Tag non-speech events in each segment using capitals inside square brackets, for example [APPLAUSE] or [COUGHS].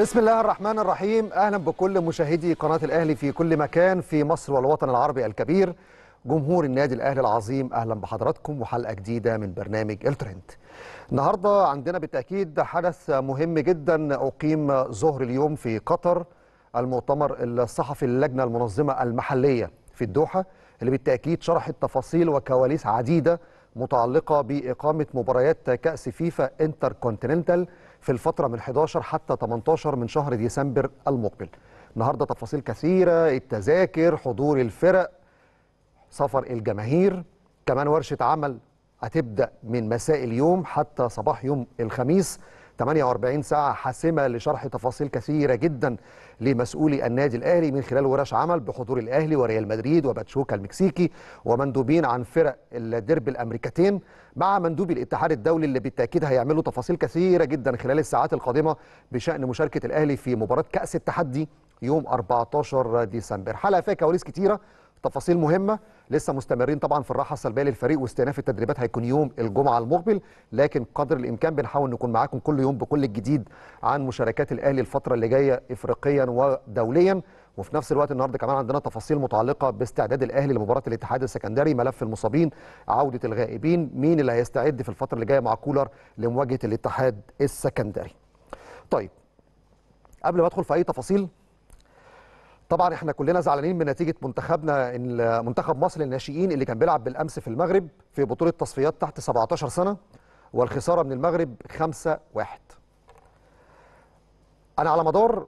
بسم الله الرحمن الرحيم اهلا بكل مشاهدي قناه الاهلي في كل مكان في مصر والوطن العربي الكبير جمهور النادي الاهلي العظيم اهلا بحضراتكم وحلقه جديده من برنامج الترند. النهارده عندنا بالتاكيد حدث مهم جدا اقيم ظهر اليوم في قطر المؤتمر الصحفي للجنه المنظمه المحليه في الدوحه اللي بالتاكيد شرحت تفاصيل وكواليس عديده متعلقه باقامه مباريات كاس فيفا انتر كونتيننتال في الفترة من 11 حتى 18 من شهر ديسمبر المقبل النهاردة تفاصيل كثيرة التذاكر حضور الفرق سفر الجماهير كمان ورشة عمل هتبدأ من مساء اليوم حتى صباح يوم الخميس 48 ساعة حاسمة لشرح تفاصيل كثيرة جدا لمسؤولي النادي الأهلي من خلال ورش عمل بحضور الأهلي وريال مدريد وباتشوكا المكسيكي ومندوبين عن فرق الدرب الأمريكتين مع مندوبي الاتحاد الدولي اللي بالتأكيد هيعملوا تفاصيل كثيرة جدا خلال الساعات القادمة بشأن مشاركة الأهلي في مباراة كأس التحدي يوم 14 ديسمبر حلقة فيها كواليس كتيرة تفاصيل مهمه لسه مستمرين طبعا في الراحه السلبيه للفريق واستئناف التدريبات هيكون يوم الجمعه المقبل لكن قدر الامكان بنحاول نكون معاكم كل يوم بكل الجديد عن مشاركات الاهلي الفتره اللي جايه افريقيا ودوليا وفي نفس الوقت النهارده كمان عندنا تفاصيل متعلقه باستعداد الاهلي لمباراه الاتحاد السكندري ملف المصابين عوده الغائبين مين اللي هيستعد في الفتره اللي جايه مع كولر لمواجهه الاتحاد السكندري طيب قبل ما ادخل في اي تفاصيل طبعا احنا كلنا زعلانين من نتيجه منتخبنا منتخب مصر للناشئين اللي كان بيلعب بالامس في المغرب في بطوله تصفيات تحت 17 سنه والخساره من المغرب 5-1 انا على مدار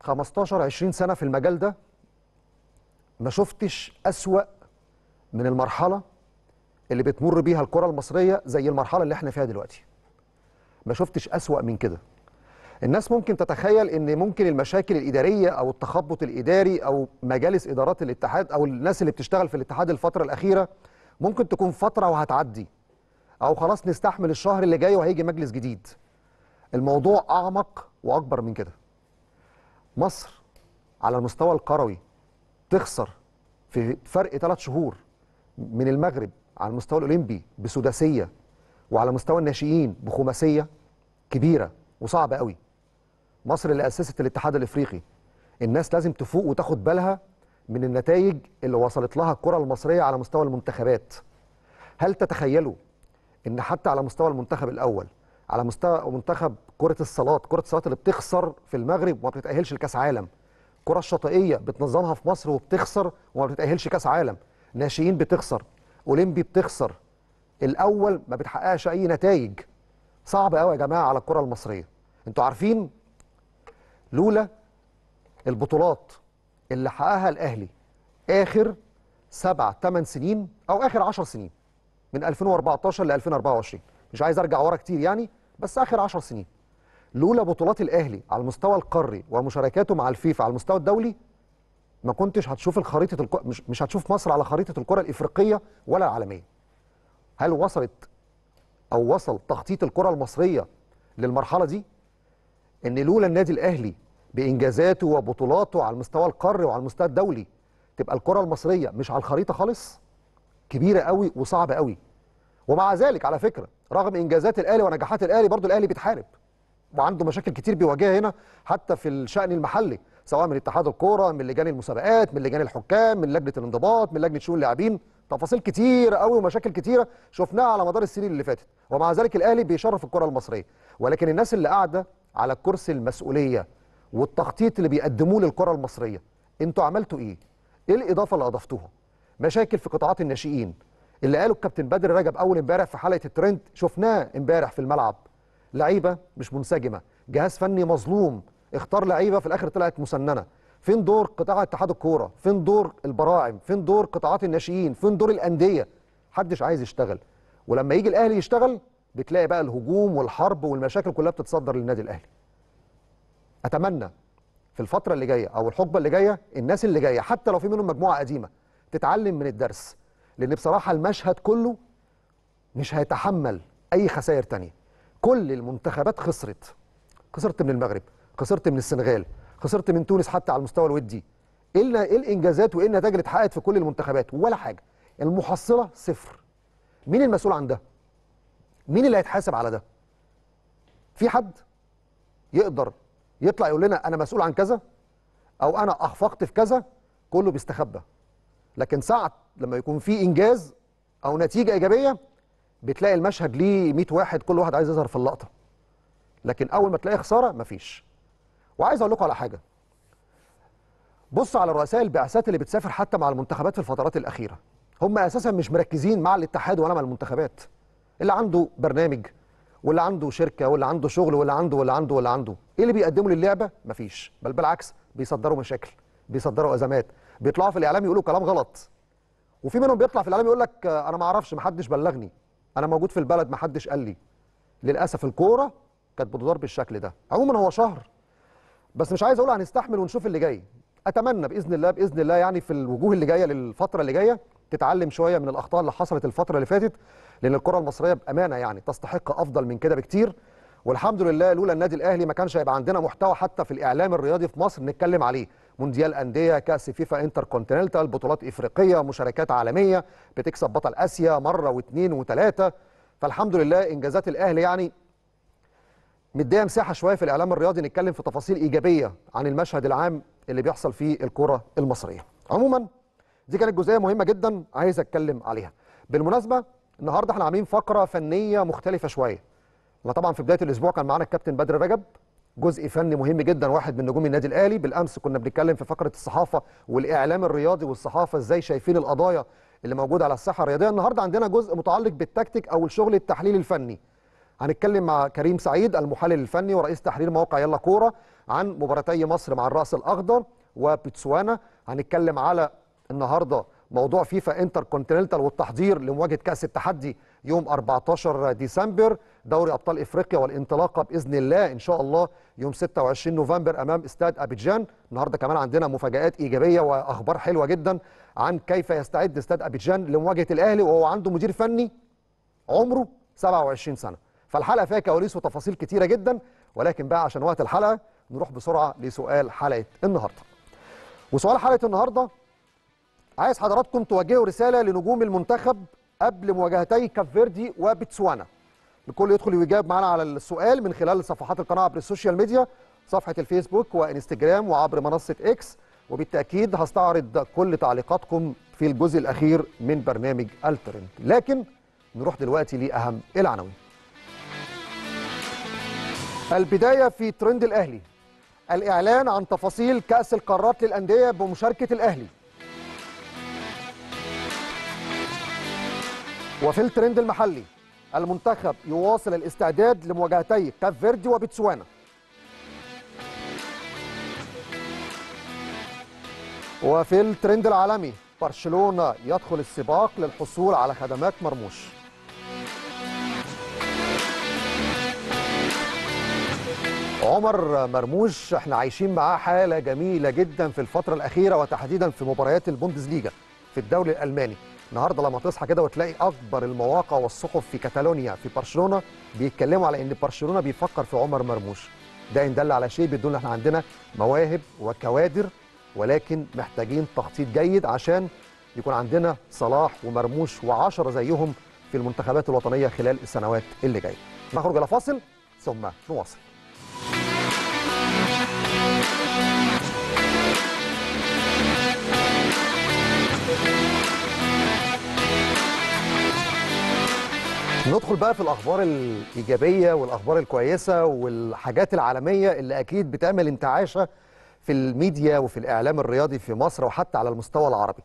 15 20 سنه في المجال ده ما شفتش اسوا من المرحله اللي بتمر بيها الكره المصريه زي المرحله اللي احنا فيها دلوقتي ما شفتش اسوا من كده الناس ممكن تتخيل ان ممكن المشاكل الاداريه او التخبط الاداري او مجالس ادارات الاتحاد او الناس اللي بتشتغل في الاتحاد الفتره الاخيره ممكن تكون فتره وهتعدي او خلاص نستحمل الشهر اللي جاي وهيجي مجلس جديد الموضوع اعمق واكبر من كده مصر على المستوى القروي تخسر في فرق ثلاث شهور من المغرب على المستوى الاولمبي بسداسيه وعلى مستوى الناشئين بخماسيه كبيره وصعبه قوي مصر اللي اسست الاتحاد الافريقي الناس لازم تفوق وتاخد بالها من النتائج اللي وصلت لها الكره المصريه على مستوى المنتخبات هل تتخيلوا ان حتى على مستوى المنتخب الاول على مستوى منتخب كره الصالات كره الصالات اللي بتخسر في المغرب وما بتتاهلش لكاس عالم الكره الشاطئيه بتنظمها في مصر وبتخسر وما بتتاهلش كاس عالم ناشئين بتخسر اولمبي بتخسر الاول ما بتحققش اي نتائج صعب قوي يا جماعه على الكره المصريه انتوا عارفين لولا البطولات اللي حققها الاهلي اخر سبع ثمان سنين او اخر 10 سنين من 2014 ل 2024 مش عايز ارجع ورا كتير يعني بس اخر 10 سنين لولا بطولات الاهلي على المستوى القاري ومشاركاته مع الفيفا على المستوى الدولي ما كنتش هتشوف الخريطه الكو... مش, مش هتشوف مصر على خريطه الكره الافريقيه ولا العالميه هل وصلت او وصل تخطيط الكره المصريه للمرحله دي ان لولا النادي الاهلي بانجازاته وبطولاته على المستوى القاري وعلى المستوى الدولي تبقى الكره المصريه مش على الخريطه خالص كبيره قوي وصعبه قوي ومع ذلك على فكره رغم انجازات الاهلي ونجاحات الاهلي برضو الاهلي بيتحارب وعنده مشاكل كتير بيواجهها هنا حتى في الشان المحلي سواء من اتحاد الكوره من لجان المسابقات من لجان الحكام من لجنه الانضباط من لجنه شؤون اللاعبين تفاصيل كتير قوي ومشاكل كتيره شفناها على مدار السنين اللي فاتت ومع ذلك الاهلي بيشرف الكره المصريه ولكن الناس اللي قاعده على كرسي المسؤوليه والتخطيط اللي بيقدموه للكره المصريه انتوا عملتوا ايه ايه الاضافه اللي اضفتوها مشاكل في قطاعات الناشئين اللي قاله الكابتن بدر رجب اول امبارح في حلقه الترند شفناه امبارح في الملعب لعيبه مش منسجمه جهاز فني مظلوم اختار لعيبه في الاخر طلعت مسننه فين دور قطاع اتحاد الكوره فين دور البراعم فين دور قطاعات الناشئين فين دور الانديه حدش عايز يشتغل ولما يجي الاهلي يشتغل بتلاقي بقى الهجوم والحرب والمشاكل كلها بتتصدر للنادي الاهلي اتمنى في الفتره اللي جايه او الحقبه اللي جايه الناس اللي جايه حتى لو في منهم مجموعه قديمه تتعلم من الدرس لان بصراحه المشهد كله مش هيتحمل اي خسائر تانية كل المنتخبات خسرت خسرت من المغرب خسرت من السنغال خسرت من تونس حتى على المستوى الودي ايه, إيه الانجازات وايه النتائج اللي اتحققت في كل المنتخبات ولا حاجه المحصله صفر مين المسؤول عن ده مين اللي هيتحاسب على ده في حد يقدر يطلع يقول لنا انا مسؤول عن كذا او انا اخفقت في كذا كله بيستخبى لكن ساعه لما يكون في انجاز او نتيجه ايجابيه بتلاقي المشهد ليه 100 واحد كل واحد عايز يظهر في اللقطه لكن اول ما تلاقي خساره مفيش وعايز اقول لكم على حاجه بص على الرؤساء البعثات اللي بتسافر حتى مع المنتخبات في الفترات الاخيره هم اساسا مش مركزين مع الاتحاد ولا مع المنتخبات اللي عنده برنامج واللي عنده شركه واللي عنده شغل واللي عنده واللي عنده واللي عنده ايه اللي بيقدمه للعبه مفيش بل بالعكس بيصدروا مشاكل بيصدروا ازمات بيطلعوا في الاعلام يقولوا كلام غلط وفي منهم بيطلع في الاعلام يقول لك آه، انا ما اعرفش ما حدش بلغني انا موجود في البلد ما حدش قال لي للاسف الكوره كانت بتدار بالشكل ده عموما هو شهر بس مش عايز اقول هنستحمل ونشوف اللي جاي اتمنى باذن الله باذن الله يعني في الوجوه اللي جايه للفتره اللي جايه تتعلم شويه من الاخطاء اللي حصلت الفتره اللي فاتت لان الكره المصريه بامانه يعني تستحق افضل من كده بكتير والحمد لله لولا النادي الاهلي ما كانش هيبقى عندنا محتوى حتى في الاعلام الرياضي في مصر نتكلم عليه مونديال انديه كاس فيفا انتر كونتيننتال بطولات افريقيه مشاركات عالميه بتكسب بطل اسيا مره واثنين وثلاثه فالحمد لله انجازات الاهلي يعني مديه مساحه شويه في الاعلام الرياضي نتكلم في تفاصيل ايجابيه عن المشهد العام اللي بيحصل في الكره المصريه عموما دي كانت جزئيه مهمه جدا عايز اتكلم عليها بالمناسبه النهارده احنا عاملين فقره فنيه مختلفه شويه طبعا في بدايه الاسبوع كان معانا الكابتن بدر رجب جزء فني مهم جدا واحد من نجوم النادي الاهلي بالامس كنا بنتكلم في فقره الصحافه والاعلام الرياضي والصحافه ازاي شايفين القضايا اللي موجوده على الساحه الرياضيه النهارده عندنا جزء متعلق بالتكتيك او الشغل التحليلي الفني هنتكلم مع كريم سعيد المحلل الفني ورئيس تحرير موقع يلا كوره عن مباراتي مصر مع الراس الاخضر وبتسوانا هنتكلم على النهارده موضوع فيفا انتر كونتيننتال والتحضير لمواجهه كاس التحدي يوم 14 ديسمبر دوري ابطال افريقيا والانطلاقه باذن الله ان شاء الله يوم 26 نوفمبر امام استاد ابيجان النهارده كمان عندنا مفاجات ايجابيه واخبار حلوه جدا عن كيف يستعد استاد ابيجان لمواجهه الاهلي وهو عنده مدير فني عمره 27 سنه فالحلقه فيها كواليس وتفاصيل كتيره جدا ولكن بقى عشان وقت الحلقه نروح بسرعه لسؤال حلقه النهارده وسؤال حلقه النهارده عايز حضراتكم توجهوا رساله لنجوم المنتخب قبل مواجهتي كاب فيردي وبتسوانا الكل يدخل ويجاوب معانا على السؤال من خلال صفحات القناه عبر السوشيال ميديا صفحه الفيسبوك وانستجرام وعبر منصه اكس وبالتاكيد هستعرض كل تعليقاتكم في الجزء الاخير من برنامج الترند لكن نروح دلوقتي لاهم العناوين البدايه في ترند الاهلي الاعلان عن تفاصيل كاس القارات للانديه بمشاركه الاهلي وفي الترند المحلي المنتخب يواصل الاستعداد لمواجهتي كاب فيردي وبتسوانا وفي الترند العالمي برشلونة يدخل السباق للحصول على خدمات مرموش عمر مرموش احنا عايشين معاه حالة جميلة جدا في الفترة الأخيرة وتحديدا في مباريات البوندسليغا في الدوري الألماني النهارده لما تصحى كده وتلاقي اكبر المواقع والصحف في كاتالونيا في برشلونه بيتكلموا على ان برشلونه بيفكر في عمر مرموش ده ان دل على شيء بيدل ان احنا عندنا مواهب وكوادر ولكن محتاجين تخطيط جيد عشان يكون عندنا صلاح ومرموش و10 زيهم في المنتخبات الوطنيه خلال السنوات اللي جايه نخرج الى فاصل ثم نواصل ندخل بقى في الاخبار الايجابيه والاخبار الكويسه والحاجات العالميه اللي اكيد بتعمل انتعاشه في الميديا وفي الاعلام الرياضي في مصر وحتى على المستوى العربي.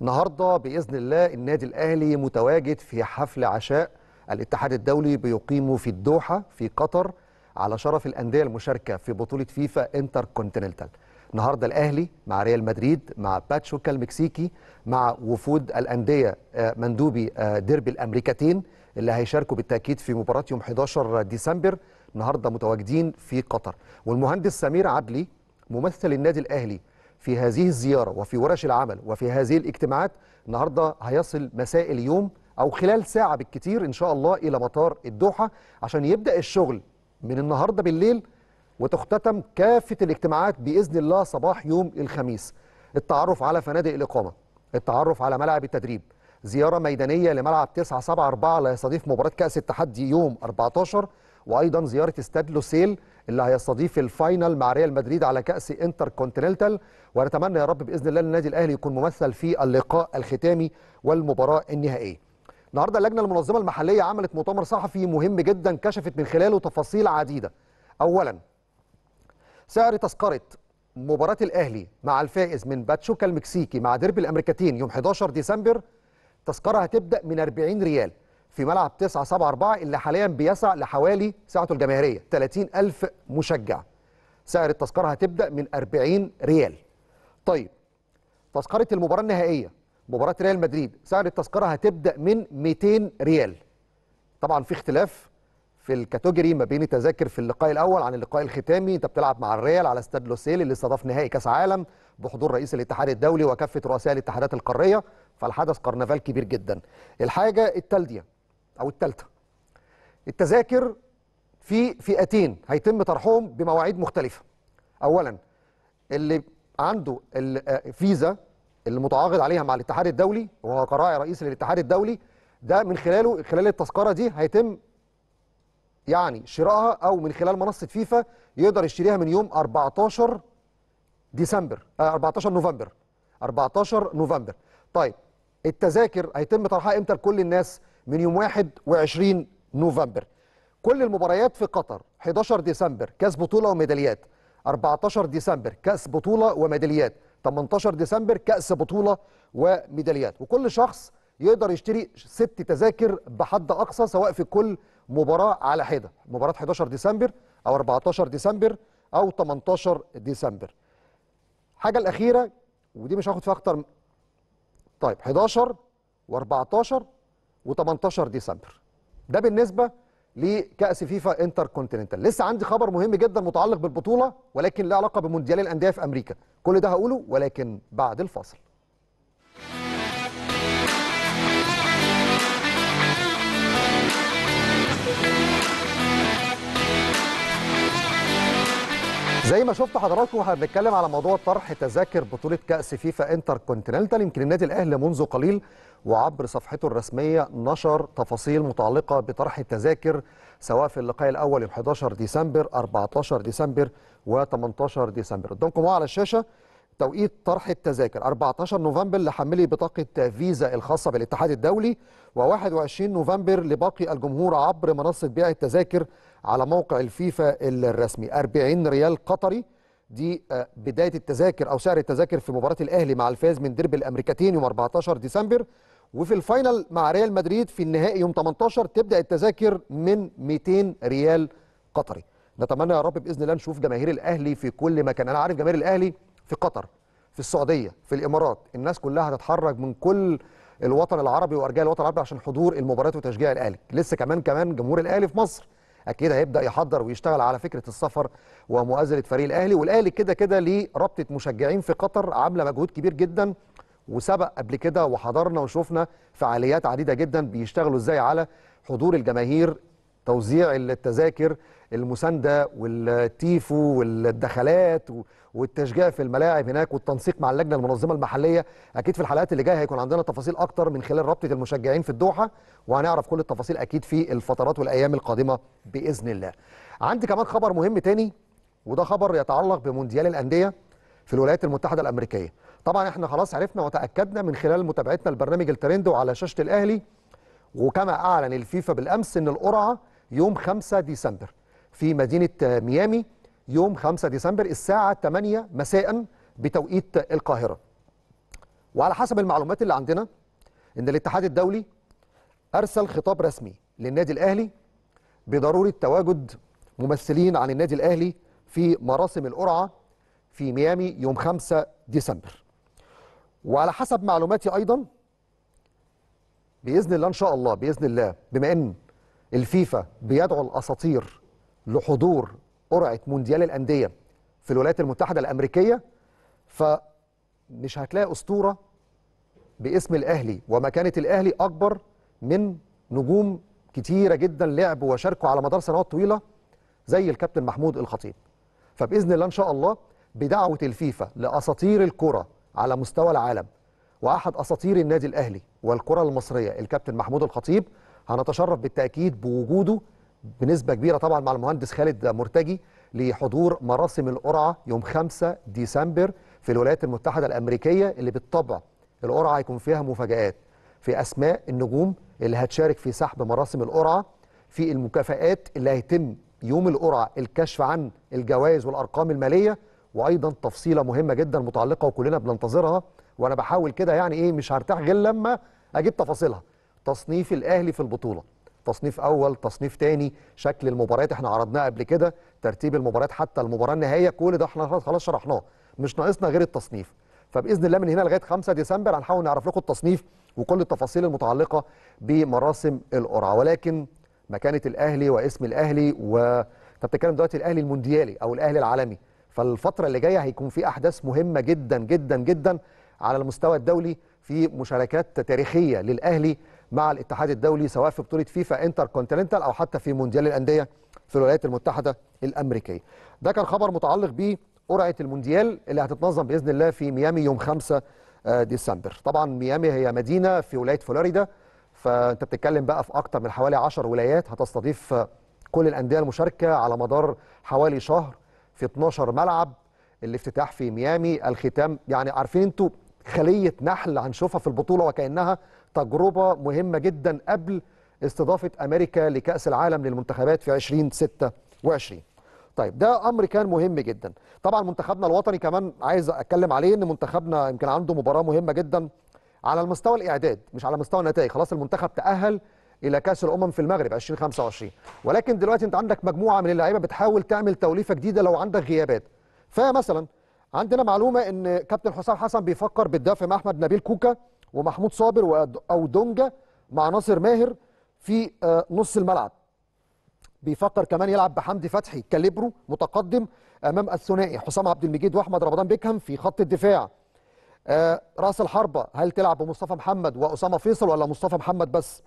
النهارده باذن الله النادي الاهلي متواجد في حفل عشاء الاتحاد الدولي بيقيمه في الدوحه في قطر على شرف الانديه المشاركه في بطوله فيفا انتر كونتيننتال. النهارده الاهلي مع ريال مدريد مع باتشوكا المكسيكي مع وفود الانديه آه، مندوبي آه، ديربي الامريكتين اللي هيشاركوا بالتاكيد في مباراه يوم 11 ديسمبر النهارده متواجدين في قطر والمهندس سمير عدلي ممثل النادي الاهلي في هذه الزياره وفي ورش العمل وفي هذه الاجتماعات النهارده هيصل مساء اليوم او خلال ساعه بالكتير ان شاء الله الى مطار الدوحه عشان يبدا الشغل من النهارده بالليل وتختتم كافه الاجتماعات باذن الله صباح يوم الخميس التعرف على فنادق الاقامه التعرف على ملعب التدريب زيارة ميدانية لملعب 974 اللي هيستضيف مباراة كأس التحدي يوم 14 وأيضا زيارة استاد لوسيل اللي هيستضيف الفاينل مع ريال مدريد على كأس انتر كونتيننتال ونتمنى يا رب بإذن الله النادي الأهلي يكون ممثل في اللقاء الختامي والمباراة النهائية النهارده اللجنة المنظمة المحلية عملت مؤتمر صحفي مهم جدا كشفت من خلاله تفاصيل عديدة أولا سعر تذكرة مباراة الأهلي مع الفائز من باتشوكا المكسيكي مع ديربي الأمريكتين يوم 11 ديسمبر التذكره هتبدا من 40 ريال في ملعب 974 اللي حاليا بيسع لحوالي ساعته الجماهيريه 30000 مشجع سعر التذكره هتبدا من 40 ريال طيب تذكره المباراه النهائيه مباراه ريال مدريد سعر التذكره هتبدا من 200 ريال طبعا في اختلاف في الكاتيجوري ما بين التذاكر في اللقاء الاول عن اللقاء الختامي انت بتلعب مع الريال على استاد لوسيل اللي استضاف نهائي كاس عالم بحضور رئيس الاتحاد الدولي وكافه رؤساء الاتحادات القاريه فالحدث كرنفال كبير جدا الحاجه التاليه او الثالثه التذاكر في فئتين هيتم طرحهم بمواعيد مختلفه اولا اللي عنده الفيزا اللي متعاقد عليها مع الاتحاد الدولي وهو قرائع رئيس الاتحاد الدولي ده من خلاله خلال التذكره دي هيتم يعني شرائها او من خلال منصه فيفا يقدر يشتريها من يوم 14 ديسمبر 14 آه، نوفمبر 14 نوفمبر طيب التذاكر هيتم طرحها امتى لكل الناس من يوم 21 نوفمبر كل المباريات في قطر 11 ديسمبر كاس بطوله وميداليات 14 ديسمبر كاس بطوله وميداليات 18 ديسمبر كاس بطوله وميداليات وكل شخص يقدر يشتري ست تذاكر بحد اقصى سواء في كل مباراه على حده مباراه 11 ديسمبر او 14 ديسمبر او 18 ديسمبر الحاجه الاخيره ودي مش هاخد فيها اكتر طيب 11 و14 و18 ديسمبر ده بالنسبه لكاس فيفا انتر كونتيننتال لسه عندي خبر مهم جدا متعلق بالبطوله ولكن له علاقه بمونديال الانديه في امريكا كل ده هقوله ولكن بعد الفاصل زي ما شفتوا حضراتكم احنا بنتكلم على موضوع طرح تذاكر بطوله كاس فيفا انتر كونتيننتال يمكن النادي الاهلي منذ قليل وعبر صفحته الرسميه نشر تفاصيل متعلقه بطرح التذاكر سواء في اللقاء الاول يوم 11 ديسمبر 14 ديسمبر و 18 ديسمبر قدامكم على الشاشه توقيت طرح التذاكر 14 نوفمبر لحملي بطاقة فيزا الخاصة بالاتحاد الدولي و21 نوفمبر لباقي الجمهور عبر منصة بيع التذاكر على موقع الفيفا الرسمي 40 ريال قطري دي آه، بداية التذاكر أو سعر التذاكر في مباراة الأهلي مع الفاز من ديربي الأمريكتين يوم 14 ديسمبر وفي الفاينل مع ريال مدريد في النهائي يوم 18 تبدأ التذاكر من 200 ريال قطري نتمنى يا رب بإذن الله نشوف جماهير الأهلي في كل مكان أنا عارف جماهير الأهلي في قطر في السعوديه في الامارات الناس كلها هتتحرك من كل الوطن العربي وارجاء الوطن العربي عشان حضور المباريات وتشجيع الاهلي لسه كمان كمان جمهور الاهلي في مصر اكيد هيبدا يحضر ويشتغل على فكره السفر ومؤازره فريق الاهلي والاهلي كده كده ليه رابطه مشجعين في قطر عامله مجهود كبير جدا وسبق قبل كده وحضرنا وشفنا فعاليات عديده جدا بيشتغلوا ازاي على حضور الجماهير توزيع التذاكر المسانده والتيفو والدخلات والتشجيع في الملاعب هناك والتنسيق مع اللجنه المنظمه المحليه اكيد في الحلقات اللي جايه هيكون عندنا تفاصيل اكتر من خلال رابطه المشجعين في الدوحه وهنعرف كل التفاصيل اكيد في الفترات والايام القادمه باذن الله عندي كمان خبر مهم تاني وده خبر يتعلق بمونديال الانديه في الولايات المتحده الامريكيه طبعا احنا خلاص عرفنا وتاكدنا من خلال متابعتنا لبرنامج الترند وعلى شاشه الاهلي وكما اعلن الفيفا بالامس ان القرعه يوم 5 ديسمبر في مدينه ميامي يوم 5 ديسمبر الساعة 8 مساء بتوقيت القاهرة وعلى حسب المعلومات اللي عندنا ان الاتحاد الدولي ارسل خطاب رسمي للنادي الاهلي بضروره تواجد ممثلين عن النادي الاهلي في مراسم القرعه في ميامي يوم 5 ديسمبر. وعلى حسب معلوماتي ايضا باذن الله ان شاء الله باذن الله بما ان الفيفا بيدعو الاساطير لحضور قرعه مونديال الانديه في الولايات المتحده الامريكيه فمش هتلاقي اسطوره باسم الاهلي ومكانه الاهلي اكبر من نجوم كتيره جدا لعبوا وشاركوا على مدار سنوات طويله زي الكابتن محمود الخطيب فباذن الله ان شاء الله بدعوه الفيفا لاساطير الكره على مستوى العالم واحد اساطير النادي الاهلي والكره المصريه الكابتن محمود الخطيب هنتشرف بالتاكيد بوجوده بنسبه كبيره طبعا مع المهندس خالد مرتجي لحضور مراسم القرعه يوم 5 ديسمبر في الولايات المتحده الامريكيه اللي بالطبع القرعه هيكون فيها مفاجات في اسماء النجوم اللي هتشارك في سحب مراسم القرعه في المكافآت اللي هيتم يوم القرعه الكشف عن الجوائز والارقام الماليه وايضا تفصيله مهمه جدا متعلقه وكلنا بننتظرها وانا بحاول كده يعني ايه مش هرتاح غير لما اجيب تفاصيلها تصنيف الاهلي في البطوله تصنيف اول تصنيف تاني شكل المباريات احنا عرضناه قبل كده ترتيب المباريات حتى المباراه النهائيه كل ده احنا خلاص شرحناه مش ناقصنا غير التصنيف فباذن الله من هنا لغايه 5 ديسمبر هنحاول نعرف لكم التصنيف وكل التفاصيل المتعلقه بمراسم القرعه ولكن مكانه الاهلي واسم الاهلي و بتتكلم دلوقتي الاهلي المونديالي او الاهلي العالمي فالفتره اللي جايه هيكون في احداث مهمه جدا جدا جدا على المستوى الدولي في مشاركات تاريخيه للاهلي مع الاتحاد الدولي سواء في بطوله فيفا انتر كونتيننتال او حتى في مونديال الانديه في الولايات المتحده الامريكيه. ده كان خبر متعلق بقرعه المونديال اللي هتتنظم باذن الله في ميامي يوم 5 آه، ديسمبر. طبعا ميامي هي مدينه في ولايه فلوريدا فانت بتتكلم بقى في اكتر من حوالي 10 ولايات هتستضيف كل الانديه المشاركه على مدار حوالي شهر في 12 ملعب الافتتاح في ميامي الختام يعني عارفين انتوا خليه نحل هنشوفها في البطوله وكانها تجربة مهمة جدا قبل استضافة أمريكا لكأس العالم للمنتخبات في 2026 طيب ده امر كان مهم جدا طبعا منتخبنا الوطني كمان عايز اتكلم عليه ان منتخبنا يمكن عنده مباراه مهمه جدا على المستوى الاعداد مش على مستوى النتائج خلاص المنتخب تاهل الى كاس الامم في المغرب 2025 ولكن دلوقتي انت عندك مجموعه من اللعيبه بتحاول تعمل توليفه جديده لو عندك غيابات فمثلا عندنا معلومه ان كابتن حسام حسن بيفكر بالدفع مع احمد نبيل كوكا ومحمود صابر او دونجا مع ناصر ماهر في آه، نص الملعب بيفكر كمان يلعب بحمدي فتحي كاليبرو متقدم امام الثنائي حسام عبد المجيد واحمد رمضان بيكهام في خط الدفاع آه، راس الحربه هل تلعب بمصطفى محمد واسامه فيصل ولا مصطفى محمد بس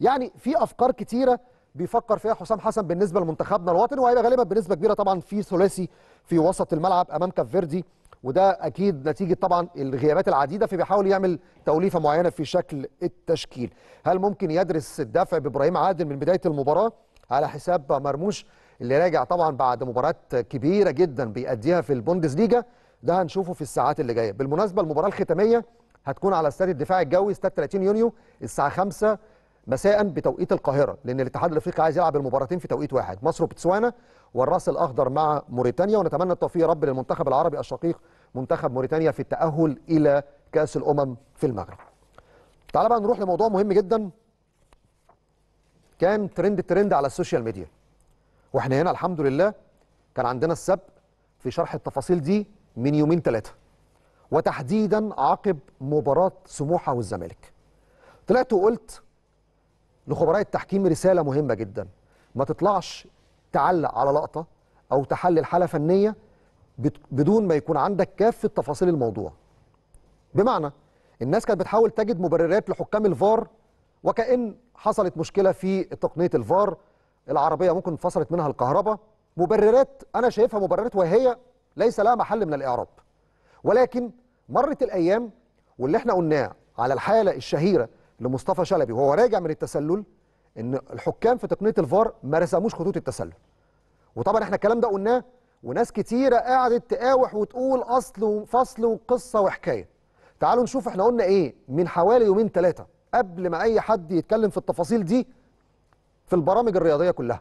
يعني في افكار كتيره بيفكر فيها حسام حسن بالنسبه لمنتخبنا الوطني وهيبقى غالبا بنسبه كبيره طبعا في ثلاثي في وسط الملعب امام كافيردي وده اكيد نتيجه طبعا الغيابات العديده فبيحاول يعمل توليفه معينه في شكل التشكيل هل ممكن يدرس الدفع بابراهيم عادل من بدايه المباراه على حساب مرموش اللي راجع طبعا بعد مباريات كبيره جدا بيأديها في البوندسليجا ده هنشوفه في الساعات اللي جايه بالمناسبه المباراه الختاميه هتكون على استاد الدفاع الجوي استاد 30 يونيو الساعه 5 مساء بتوقيت القاهره لان الاتحاد الافريقي عايز يلعب المباراتين في توقيت واحد مصر وبتسوانا والراس الاخضر مع موريتانيا ونتمنى التوفيق يا رب للمنتخب العربي الشقيق منتخب موريتانيا في التاهل الى كاس الامم في المغرب تعال بقى نروح لموضوع مهم جدا كان ترند ترند على السوشيال ميديا واحنا هنا الحمد لله كان عندنا السبق في شرح التفاصيل دي من يومين ثلاثه وتحديدا عقب مباراه سموحه والزمالك طلعت وقلت لخبراء التحكيم رساله مهمه جدا ما تطلعش تعلق على لقطه او تحلل حاله فنيه بدون ما يكون عندك كافه تفاصيل الموضوع بمعنى الناس كانت بتحاول تجد مبررات لحكام الفار وكأن حصلت مشكلة في تقنية الفار العربية ممكن انفصلت منها الكهرباء مبررات أنا شايفها مبررات وهي ليس لها محل من الإعراب ولكن مرت الأيام واللي احنا قلناه على الحالة الشهيرة لمصطفى شلبي وهو راجع من التسلل ان الحكام في تقنيه الفار ما رسموش خطوط التسلل وطبعا احنا الكلام ده قلناه وناس كتيره قعدت تقاوح وتقول اصل وفصل وقصه وحكايه تعالوا نشوف احنا قلنا ايه من حوالي يومين ثلاثه قبل ما اي حد يتكلم في التفاصيل دي في البرامج الرياضيه كلها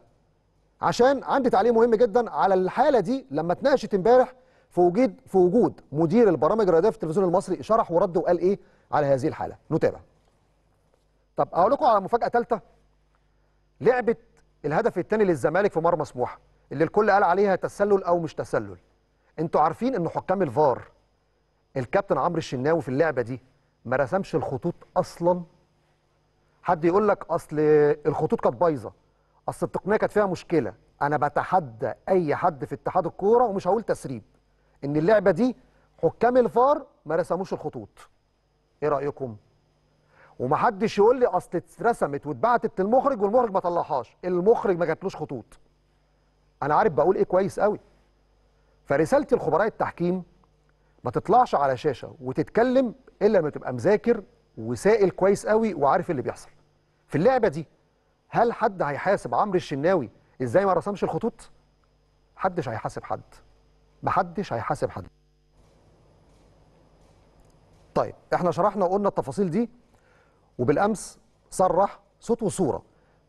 عشان عندي تعليق مهم جدا على الحاله دي لما اتناقشت امبارح في وجود في وجود مدير البرامج الرياضيه في التلفزيون المصري شرح ورد وقال ايه على هذه الحاله نتابع طب اقول لكم على مفاجاه ثالثه لعبه الهدف الثاني للزمالك في مرمى سموحه اللي الكل قال عليها تسلل او مش تسلل انتوا عارفين ان حكام الفار الكابتن عمرو الشناوي في اللعبه دي ما رسمش الخطوط اصلا حد يقول لك اصل الخطوط كانت بايظه اصل التقنيه كانت فيها مشكله انا بتحدى اي حد في اتحاد الكوره ومش هقول تسريب ان اللعبه دي حكام الفار ما رسموش الخطوط ايه رايكم ومحدش يقول لي اصل اترسمت واتبعتت للمخرج والمخرج ما طلعهاش المخرج ما جاتلوش خطوط انا عارف بقول ايه كويس قوي فرسالتي لخبراء التحكيم ما تطلعش على شاشه وتتكلم الا لما تبقى مذاكر وسائل كويس قوي وعارف اللي بيحصل في اللعبه دي هل حد هيحاسب عمرو الشناوي ازاي ما رسمش الخطوط محدش هيحاسب حد محدش هيحاسب حد طيب احنا شرحنا وقلنا التفاصيل دي وبالامس صرح صوت وصوره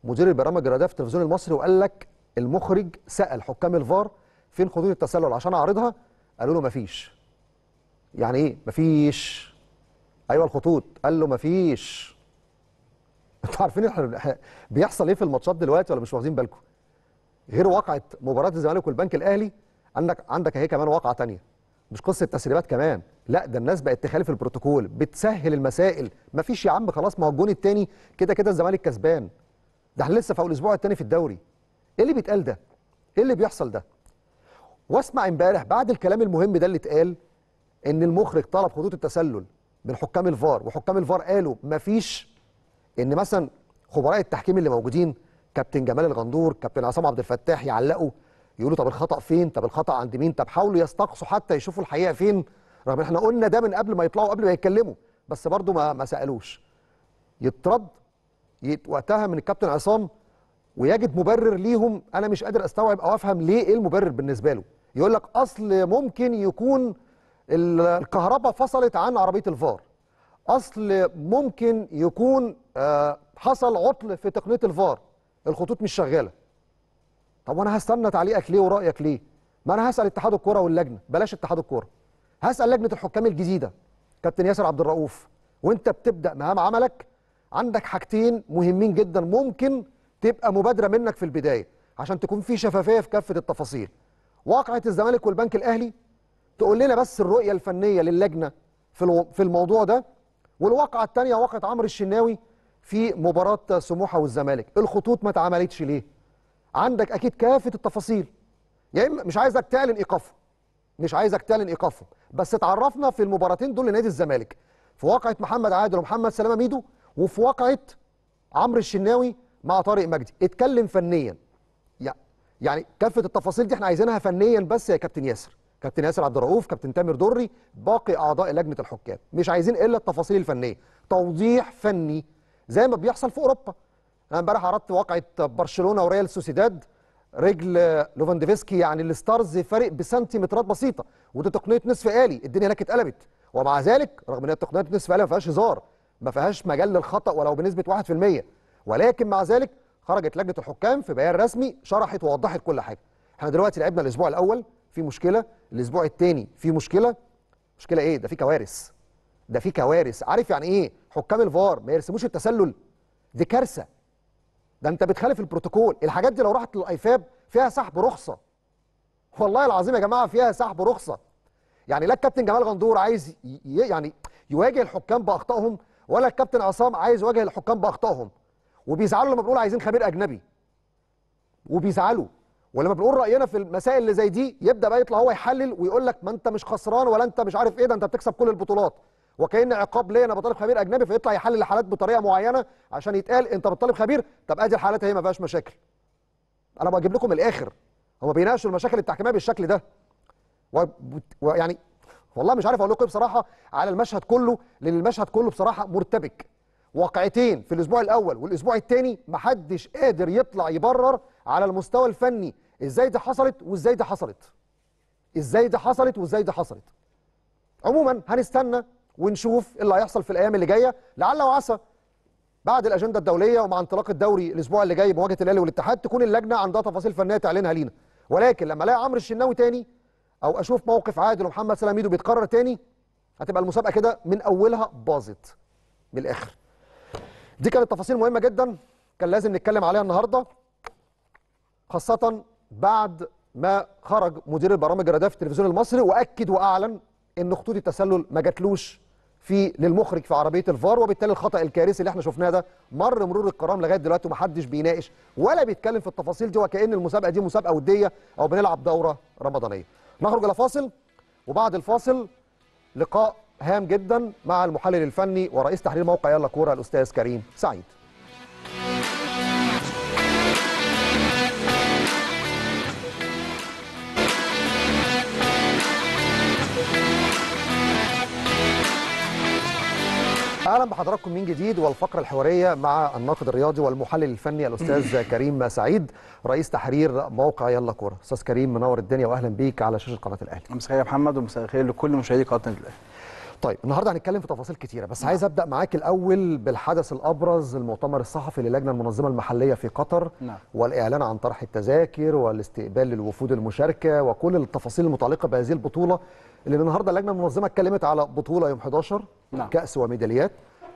مدير البرامج الرياضيه في التلفزيون المصري وقال لك المخرج سال حكام الفار فين خطوط التسلل عشان اعرضها قالوا له مفيش يعني ايه مفيش ايوه الخطوط قال له مفيش [LAUGHS] انتوا عارفين احنا بيحصل ايه في الماتشات دلوقتي ولا مش واخدين بالكم غير واقعه مباراه الزمالك والبنك الاهلي عندك عندك اهي كمان واقعه ثانيه مش قصه تسريبات كمان لا ده الناس بقت تخالف البروتوكول بتسهل المسائل مفيش يا عم خلاص ما هو الجون الثاني كده كده الزمالك كسبان ده احنا لسه في اول اسبوع الثاني في الدوري ايه اللي بيتقال ده ايه اللي بيحصل ده واسمع امبارح بعد الكلام المهم ده اللي اتقال ان المخرج طلب خطوط التسلل من حكام الفار وحكام الفار قالوا مفيش ان مثلا خبراء التحكيم اللي موجودين كابتن جمال الغندور كابتن عصام عبد الفتاح يعلقوا يقولوا طب الخطا فين طب الخطا عند مين طب حاولوا يستقصوا حتى يشوفوا الحقيقه فين رغم ان احنا قلنا ده من قبل ما يطلعوا قبل ما يتكلموا بس برضه ما ما سالوش يترد وقتها من الكابتن عصام ويجد مبرر ليهم انا مش قادر استوعب او افهم ليه ايه المبرر بالنسبه له يقول لك اصل ممكن يكون الكهرباء فصلت عن عربيه الفار اصل ممكن يكون آه، حصل عطل في تقنيه الفار الخطوط مش شغاله طب وانا هستنى تعليقك ليه ورايك ليه ما انا هسال اتحاد الكوره واللجنه بلاش اتحاد الكوره هسال لجنه الحكام الجديده كابتن ياسر عبد الرؤوف وانت بتبدا مهام عملك عندك حاجتين مهمين جدا ممكن تبقى مبادره منك في البدايه عشان تكون في شفافيه في كافه التفاصيل واقعه الزمالك والبنك الاهلي تقول لنا بس الرؤيه الفنيه للجنه في في الموضوع ده والواقعه الثانيه واقعه عمرو الشناوي في مباراه سموحه والزمالك الخطوط ما اتعملتش ليه عندك اكيد كافه التفاصيل يا يعني اما مش عايزك تعلن ايقافه مش عايزك تعلن ايقافهم بس اتعرفنا في المباراتين دول لنادي الزمالك في واقعه محمد عادل ومحمد سلامه ميدو وفي واقعه عمرو الشناوي مع طارق مجدي اتكلم فنيا يعني كافه التفاصيل دي احنا عايزينها فنيا بس يا كابتن ياسر كابتن ياسر عبد الرؤوف كابتن تامر دري باقي اعضاء لجنه الحكام مش عايزين الا التفاصيل الفنيه توضيح فني زي ما بيحصل في اوروبا انا امبارح عرضت واقعه برشلونه وريال سوسيداد رجل لوفاندفسكي يعني الستارز فارق بسنتيمترات بسيطه ودي تقنيه نصف آلي الدنيا هناك اتقلبت ومع ذلك رغم ان تقنيه نصف آلي ما فيهاش هزار ما فيهاش مجال للخطا ولو بنسبه 1% ولكن مع ذلك خرجت لجنه الحكام في بيان رسمي شرحت ووضحت كل حاجه احنا دلوقتي لعبنا الاسبوع الاول في مشكله الاسبوع الثاني في مشكله مشكله ايه ده في كوارث ده في كوارث عارف يعني ايه حكام الفار ما يرسموش التسلل دي كارثه ده انت بتخالف البروتوكول الحاجات دي لو راحت للايفاب فيها سحب رخصه والله العظيم يا جماعه فيها سحب رخصه يعني لا الكابتن جمال غندور عايز يعني يواجه الحكام باخطائهم ولا الكابتن عصام عايز يواجه الحكام باخطائهم وبيزعلوا لما بنقول عايزين خبير اجنبي وبيزعلوا ولما بنقول راينا في المسائل اللي زي دي يبدا بقى يطلع هو يحلل ويقول لك ما انت مش خسران ولا انت مش عارف ايه ده انت بتكسب كل البطولات وكان عقاب ليا انا بطالب خبير اجنبي فيطلع يحلل الحالات بطريقه معينه عشان يتقال انت بتطالب خبير طب ادي الحالات اهي ما فيهاش مشاكل انا بجيب لكم الاخر هو بيناقشوا المشاكل التحكيميه بالشكل ده ويعني والله مش عارف اقول لكم إيه بصراحه على المشهد كله لان المشهد كله بصراحه مرتبك واقعتين في الاسبوع الاول والاسبوع الثاني محدش قادر يطلع يبرر على المستوى الفني ازاي دي حصلت وازاي دي حصلت ازاي دي حصلت وازاي دي حصلت عموما هنستنى ونشوف إيه اللي هيحصل في الايام اللي جايه لعل وعسى بعد الاجنده الدوليه ومع انطلاق الدوري الاسبوع اللي جاي بمواجهه الاهلي والاتحاد تكون اللجنه عندها تفاصيل فنيه تعلنها لينا ولكن لما الاقي عمرو الشناوي تاني او اشوف موقف عادل ومحمد سلاميدو بيتكرر تاني هتبقى المسابقه كده من اولها باظت من الاخر دي كانت تفاصيل مهمه جدا كان لازم نتكلم عليها النهارده خاصه بعد ما خرج مدير البرامج الراديه في التلفزيون المصري واكد واعلن ان خطوط التسلل ما جاتلوش في للمخرج في عربيه الفار وبالتالي الخطا الكارثي اللي احنا شفناه ده مر مرور الكرام لغايه دلوقتي ومحدش بيناقش ولا بيتكلم في التفاصيل دي وكان المسابقه دي مسابقه وديه او بنلعب دوره رمضانيه نخرج الى فاصل وبعد الفاصل لقاء هام جدا مع المحلل الفني ورئيس تحرير موقع يلا كوره الاستاذ كريم سعيد اهلا بحضراتكم من جديد والفقره الحواريه مع الناقد الرياضي والمحلل الفني الاستاذ [COUGHS] كريم سعيد رئيس تحرير موقع يلا كوره استاذ كريم منور الدنيا واهلا بيك على شاشه قناه الاهلي مساء الخير يا محمد ومساء الخير لكل مشاهدي قناه الاهلي طيب النهارده هنتكلم في تفاصيل كتيره بس نعم. عايز ابدا معاك الاول بالحدث الابرز المؤتمر الصحفي للجنه المنظمه المحليه في قطر نعم. والاعلان عن طرح التذاكر والاستقبال للوفود المشاركه وكل التفاصيل المتعلقه بهذه البطوله اللي النهارده اللجنه المنظمه اتكلمت على بطوله يوم 11 نعم. كاس وميداليات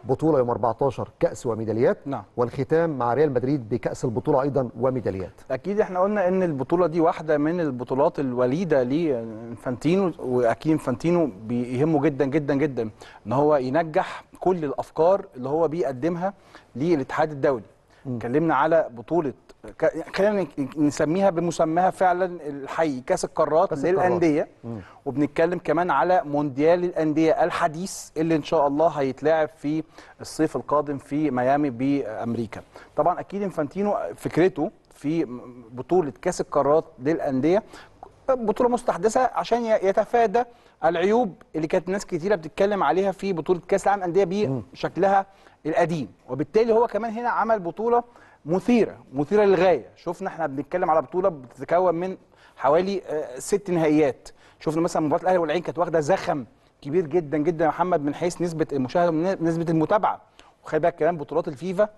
بطوله يوم 14 كاس وميداليات نعم. والختام مع ريال مدريد بكاس البطوله ايضا وميداليات اكيد احنا قلنا ان البطوله دي واحده من البطولات الوليده لانفانتينو واكيد انفانتينو بيهمه جدا جدا جدا ان هو ينجح كل الافكار اللي هو بيقدمها للاتحاد الدولي اتكلمنا على بطوله خلينا نسميها بمسماها فعلا الحي كاس القارات للانديه وبنتكلم كمان على مونديال الانديه الحديث اللي ان شاء الله هيتلعب في الصيف القادم في ميامي بامريكا طبعا اكيد انفانتينو فكرته في بطوله كاس القارات للانديه بطوله مستحدثه عشان يتفادى العيوب اللي كانت ناس كتيره بتتكلم عليها في بطوله كاس العالم الانديه بشكلها القديم وبالتالي هو كمان هنا عمل بطوله مثيره مثيره للغايه شفنا احنا بنتكلم على بطوله بتتكون من حوالي آه، ست نهائيات شفنا مثلا مباراه الاهلي والعين كانت واخده زخم كبير جدا جدا يا محمد من حيث نسبه المشاهده ونسبه المتابعه وخلي بالك كمان بطولات الفيفا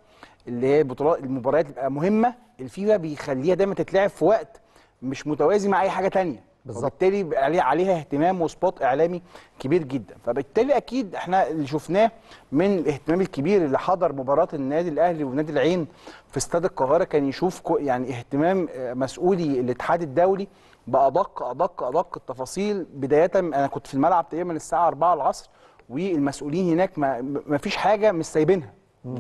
اللي هي بطولات المباريات اللي بتبقى مهمه الفيفا بيخليها دايما تتلعب في وقت مش متوازي مع اي حاجه ثانيه بالظبط وبالتالي عليها اهتمام وسبوت اعلامي كبير جدا فبالتالي اكيد احنا اللي شفناه من الاهتمام الكبير اللي حضر مباراه النادي الاهلي ونادي العين في استاد القاهره كان يشوف يعني اهتمام آه، مسؤولي الاتحاد الدولي بادق ادق ادق التفاصيل بدايه انا كنت في الملعب تقريبا الساعه 4 العصر والمسؤولين هناك ما, ما فيش حاجه مش سايبينها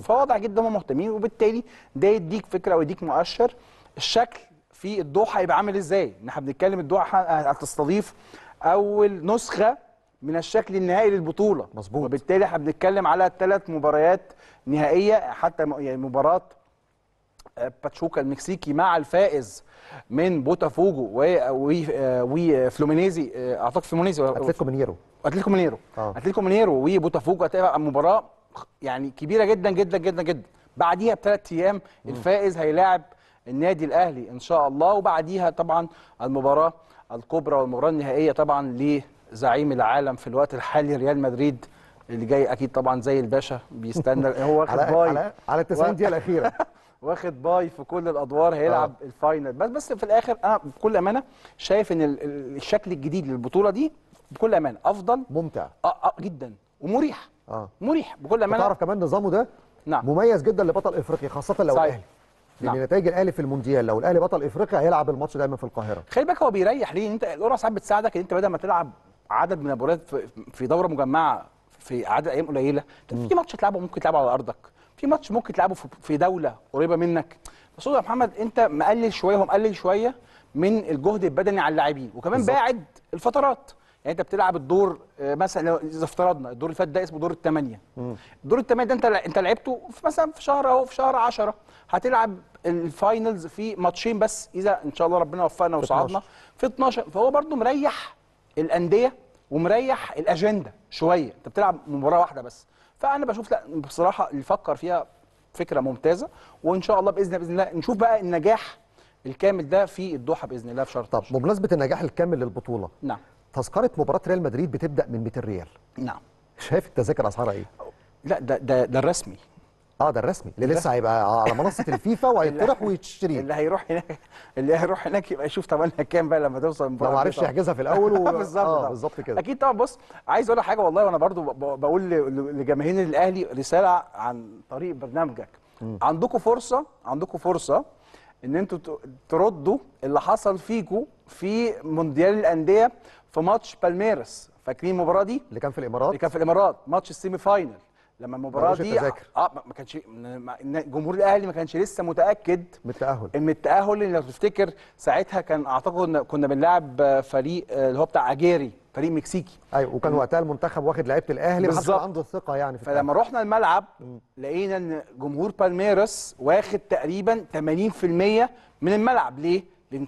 فواضح جدا هم مهتمين وبالتالي ده يديك فكره ويديك مؤشر الشكل في الضوء هيبقى عامل ازاي ان احنا بنتكلم الضوء هتستضيف اول نسخه من الشكل النهائي للبطوله مظبوط وبالتالي احنا بنتكلم على ثلاث مباريات نهائيه حتى يعني مباراه آه، باتشوكا المكسيكي مع الفائز من بوتافوجو و وفلومينيزي آه، اعتقد فلومينيزي اتلتيكو مينيرو اتلتيكو مينيرو آه. اتلتيكو مينيرو وبوتافوجو هتبقى مباراه يعني كبيره جدا جدا جدا جدا بعديها بثلاث ايام الفائز هيلاعب النادي الاهلي ان شاء الله وبعديها طبعا المباراه الكبرى والمباراه النهائيه طبعا لزعيم العالم في الوقت الحالي ريال مدريد اللي جاي اكيد طبعا زي الباشا بيستنى [LAUGHS] هو واخد باي على, التسعين دقيقه الاخيره [LAUGHS] واخد باي في كل الادوار هيلعب آه. الفاينل بس بس في الاخر انا بكل امانه شايف ان الشكل الجديد للبطوله دي بكل امانه افضل ممتع آه آه جدا ومريح اه مريح بكل امانه تعرف كمان نظامه ده نعم مميز جدا لبطل افريقيا خاصه لو الاهلي لان يعني نعم. نتائج الاهلي في المونديال لو الاهلي بطل افريقيا هيلعب الماتش دايما في القاهره خلي بالك هو بيريح ليه انت القرعه ساعات بتساعدك ان انت بدل ما تلعب عدد من المباريات في دوره مجمعه في عدد ايام قليله في ماتش تلعبه ممكن تلعبه على ارضك في ماتش ممكن تلعبه في دوله قريبه منك بس يا محمد انت مقلل شويه ومقلل مقلل شويه من الجهد البدني على اللاعبين وكمان بالزبط. باعد الفترات يعني انت بتلعب الدور آه، مثلا اذا افترضنا الدور اللي فات ده اسمه دور الثمانيه الدور الثمانيه ده انت انت لعبته في مثلا في شهر اهو في شهر 10 هتلعب الفاينلز في ماتشين بس اذا ان شاء الله ربنا وفقنا وصعدنا في 12 فهو برده مريح الانديه ومريح الاجنده شويه انت بتلعب مباراه واحده بس فانا بشوف لا بصراحه اللي فكر فيها فكره ممتازه وان شاء الله باذن باذن الله نشوف بقى النجاح الكامل ده في الدوحه باذن الله في شهر طب بمناسبه النجاح الكامل للبطوله نعم تذكره مباراه ريال مدريد بتبدا من 200 ريال نعم شايف التذاكر اسعارها ايه لا ده ده ده الرسمي اه ده الرسمي اللي لسه هيبقى على منصه الفيفا [LAUGHS] وهيطرح ويتشتري اللي هيروح هناك اللي هيروح هناك يبقى يشوف تمنها كام بقى لما توصل المباراه ما عرفش يحجزها في الاول و... [LAUGHS] بالظبط آه بالظبط كده اكيد طبعا بص عايز اقول حاجه والله وانا برضو بقول لجماهير الاهلي رساله عن طريق برنامجك عندكم فرصه عندكم فرصه ان انتوا تردوا اللي حصل فيكوا في مونديال الانديه في ماتش بالميرس فاكرين المباراه دي اللي كان في الامارات اللي كان في الامارات ماتش السيمي فاينل لما المباراه دي تذاكر. اه ما كانش جمهور الاهلي ما كانش لسه متاكد من التاهل من التاهل اللي لو تفتكر ساعتها كان اعتقد كنا بنلعب فريق آه، اللي هو بتاع عجيري فريق مكسيكي ايوه وكان وقتها المنتخب واخد لعيبه الاهلي بالظبط عنده ثقه يعني في فلما رحنا الملعب لقينا ان جمهور بالميرس واخد تقريبا 80% من الملعب ليه؟ لان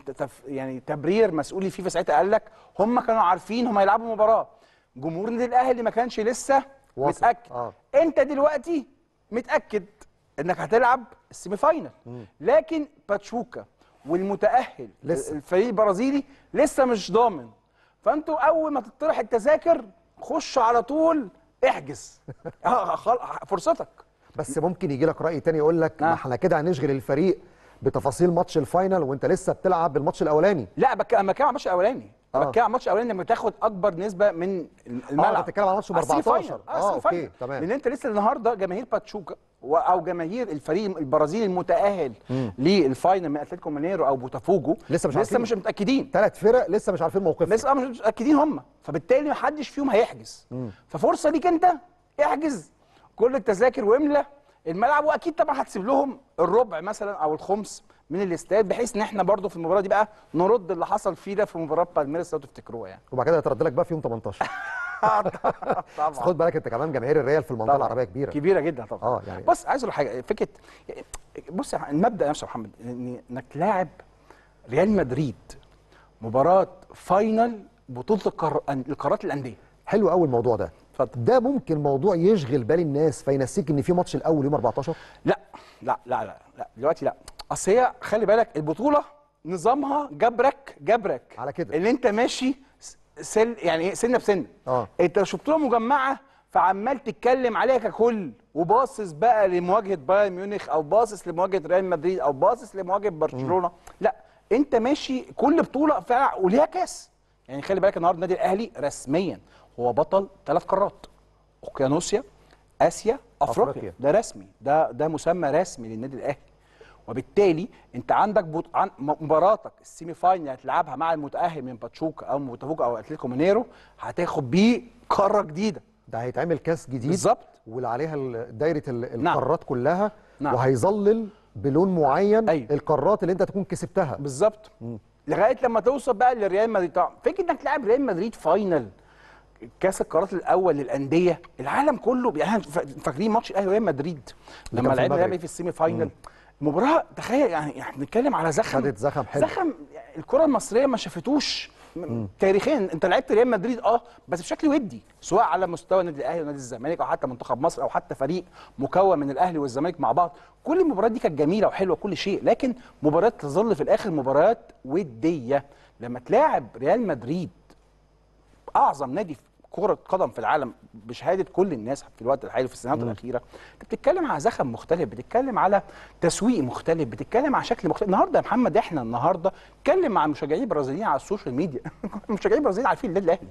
يعني تبرير مسؤول الفيفا ساعتها قال لك هم كانوا عارفين هم هيلعبوا مباراه جمهور النادي الاهلي ما كانش لسه متاكد آه. انت دلوقتي متاكد انك هتلعب السيمي فاينل لكن باتشوكا والمتاهل لسه. الفريق البرازيلي لسه مش ضامن فانتوا اول ما تطرح التذاكر خش على طول احجز [LAUGHS] آه، فرصتك بس ممكن يجي لك راي تاني يقول لك نعم. احنا كده هنشغل الفريق بتفاصيل ماتش الفاينل وانت لسه بتلعب الماتش الاولاني لا بك... اما بتكلم على الماتش الاولاني بتكلم آه. على الماتش الاولاني لما تاخد اكبر نسبه من الملعب اه بتتكلم على ماتش ب 14 اه, آه،, آه، اوكي تمام لان انت لسه النهارده جماهير باتشوكا او جماهير الفريق البرازيلي المتاهل للفاينل من اتلتيكو مينيرو او بوتافوجو لسه مش لسه مش متاكدين ثلاث فرق لسه مش عارفين موقفهم لسه مش متاكدين هم فبالتالي محدش فيهم هيحجز مم. ففرصه ليك انت احجز كل التذاكر واملى الملعب واكيد طبعا هتسيب لهم الربع مثلا او الخمس من الاستاد بحيث ان احنا برضو في المباراه دي بقى نرد اللي حصل فيه ده في مباراه بالميرس لو تفتكروها يعني وبعد كده هيترد لك بقى في يوم 18 [LAUGHS] طبعا خد بالك انت كمان جماهير الريال في المنطقه العربيه كبيره كبيره جدا طبعا اه يعني بص عايز اقول حاجه فكره بص المبدا نفسه يا محمد انك لاعب ريال مدريد مباراه فاينل بطوله القارات الانديه حلو قوي الموضوع ده اتفضل ده ممكن موضوع يشغل بال الناس فينسيك ان في ماتش الاول يوم 14 لا لا لا لا, لا. دلوقتي لا اصل هي خلي بالك البطوله نظامها جبرك جبرك على كده اللي انت ماشي سن يعني ايه سنه بسنه اه انت لو شفت مجمعه فعمال تتكلم عليها ككل وباصص بقى لمواجهه بايرن ميونخ او باصص لمواجهه ريال مدريد او باصص لمواجهه برشلونه لا انت ماشي كل بطوله فعلا وليها كاس يعني خلي بالك النهارده النادي الاهلي رسميا هو بطل ثلاث قارات اوقيانوسيا اسيا افريقيا, أفريقيا. ده رسمي ده ده مسمى رسمي للنادي الاهلي وبالتالي انت عندك بط... عن... مباراتك السيمي فاينل هتلعبها مع المتاهل من باتشوكا او موتافوكا او اتلتيكو مينيرو هتاخد بيه قاره جديده ده هيتعمل كاس جديد بالظبط واللي عليها دايره نعم. القارات نعم. كلها نعم. وهيظلل بلون معين أيوه. القارات اللي انت تكون كسبتها بالظبط لغايه لما توصل بقى لريال مدريد طبعا فكره انك تلعب ريال مدريد فاينل كاس القارات الاول للانديه العالم كله يعني فاكرين ماتش الاهلي وريال مدريد لما لعبنا ريال في السيمي فاينل مم. مباراه تخيل يعني احنا بنتكلم على زخم خدت زخم حلو زخم الكره المصريه ما شافتوش تاريخيا انت لعبت ريال مدريد اه بس بشكل ودي سواء على مستوى النادي الاهلي ونادي الزمالك او حتى منتخب مصر او حتى فريق مكون من الاهلي والزمالك مع بعض كل المباريات دي كانت جميله وحلوه كل شيء لكن مباريات تظل في الاخر مباريات وديه لما تلاعب ريال مدريد اعظم نادي في كره قدم في العالم بشهاده كل الناس في الوقت الحالي في السنوات الاخيره انت بتتكلم على زخم مختلف بتتكلم على تسويق مختلف بتتكلم على شكل مختلف النهارده يا محمد احنا النهارده اتكلم مع مشجعين برازيليين على السوشيال ميديا [LAUGHS] مشجعين برازيليين عارفين النادي الاهلي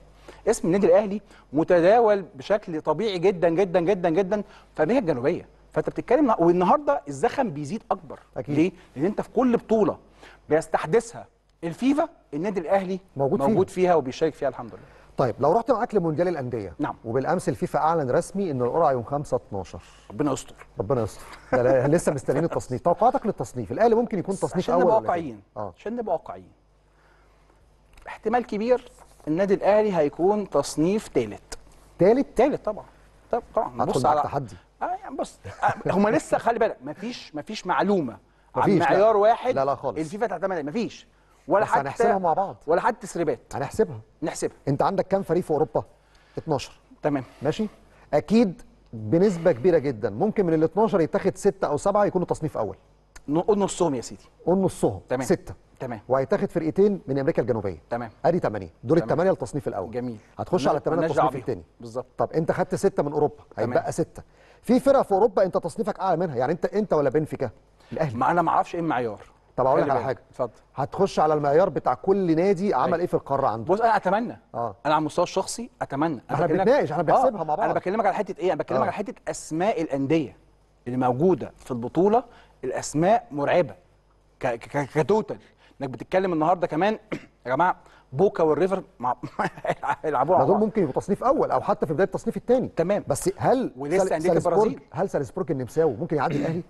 اسم النادي الاهلي متداول بشكل طبيعي جدا جدا جدا جدا في امريكا الجنوبيه فانت بتتكلم والنهارده الزخم بيزيد اكبر أكيد. ليه؟ لان انت في كل بطوله بيستحدثها الفيفا النادي الاهلي موجود, موجود فيها. فيها وبيشارك فيها الحمد لله طيب لو رحت معاك لمونديال الانديه نعم وبالامس الفيفا اعلن رسمي ان القرعه يوم 5 12 ربنا يستر ربنا يستر [LAUGHS] لسه مستنيين التصنيف توقعاتك للتصنيف الاهلي ممكن يكون تصنيف اول عشان نبقى واقعيين آه. عشان نبقى واقعيين احتمال كبير النادي الاهلي هيكون تصنيف ثالث ثالث ثالث طبعا طب طبعا بص على تحدي اه يعني بص آه، هم لسه خلي بالك مفيش مفيش معلومه عن معيار واحد لا لا خالص الفيفا تعتمد مفيش ولا حتى هنحسبها مع بعض ولا حتى تسريبات هنحسبها نحسبها انت عندك كام فريق في اوروبا 12 تمام ماشي اكيد بنسبه كبيره جدا ممكن من ال 12 يتاخد 6 او 7 يكونوا تصنيف اول قول نصهم يا سيدي قول نصهم تمام 6 تمام وهيتاخد فرقتين من امريكا الجنوبيه تمام ادي 8 دول الثمانيه التصنيف الاول جميل هتخش على الثمانيه التصنيف الثاني بالظبط طب انت خدت 6 من اوروبا هيتبقى 6 في فرق في اوروبا انت تصنيفك اعلى منها يعني انت انت ولا بنفيكا الاهلي ما انا ما اعرفش ايه المعيار طب اقول لك على حاجه اتفضل هتخش على المعيار بتاع كل نادي عمل أيوة. ايه في القاره عنده بص انا اتمنى اه انا على المستوى الشخصي اتمنى احنا بنتناقش احنا بنحسبها آه. مع بعض انا بكلمك على حته ايه انا بكلمك آه. على حته اسماء الانديه اللي موجوده في البطوله الاسماء مرعبه كتوتال انك بتتكلم النهارده كمان [CLEARS THROAT] يا جماعه بوكا والريفر مع [LAUGHS] يلعبوها دول ممكن يبقوا تصنيف اول او حتى في بدايه التصنيف الثاني تمام بس هل ولسه انديه البرازيل هل سالسبورج النمساوي ممكن يعدي الاهلي؟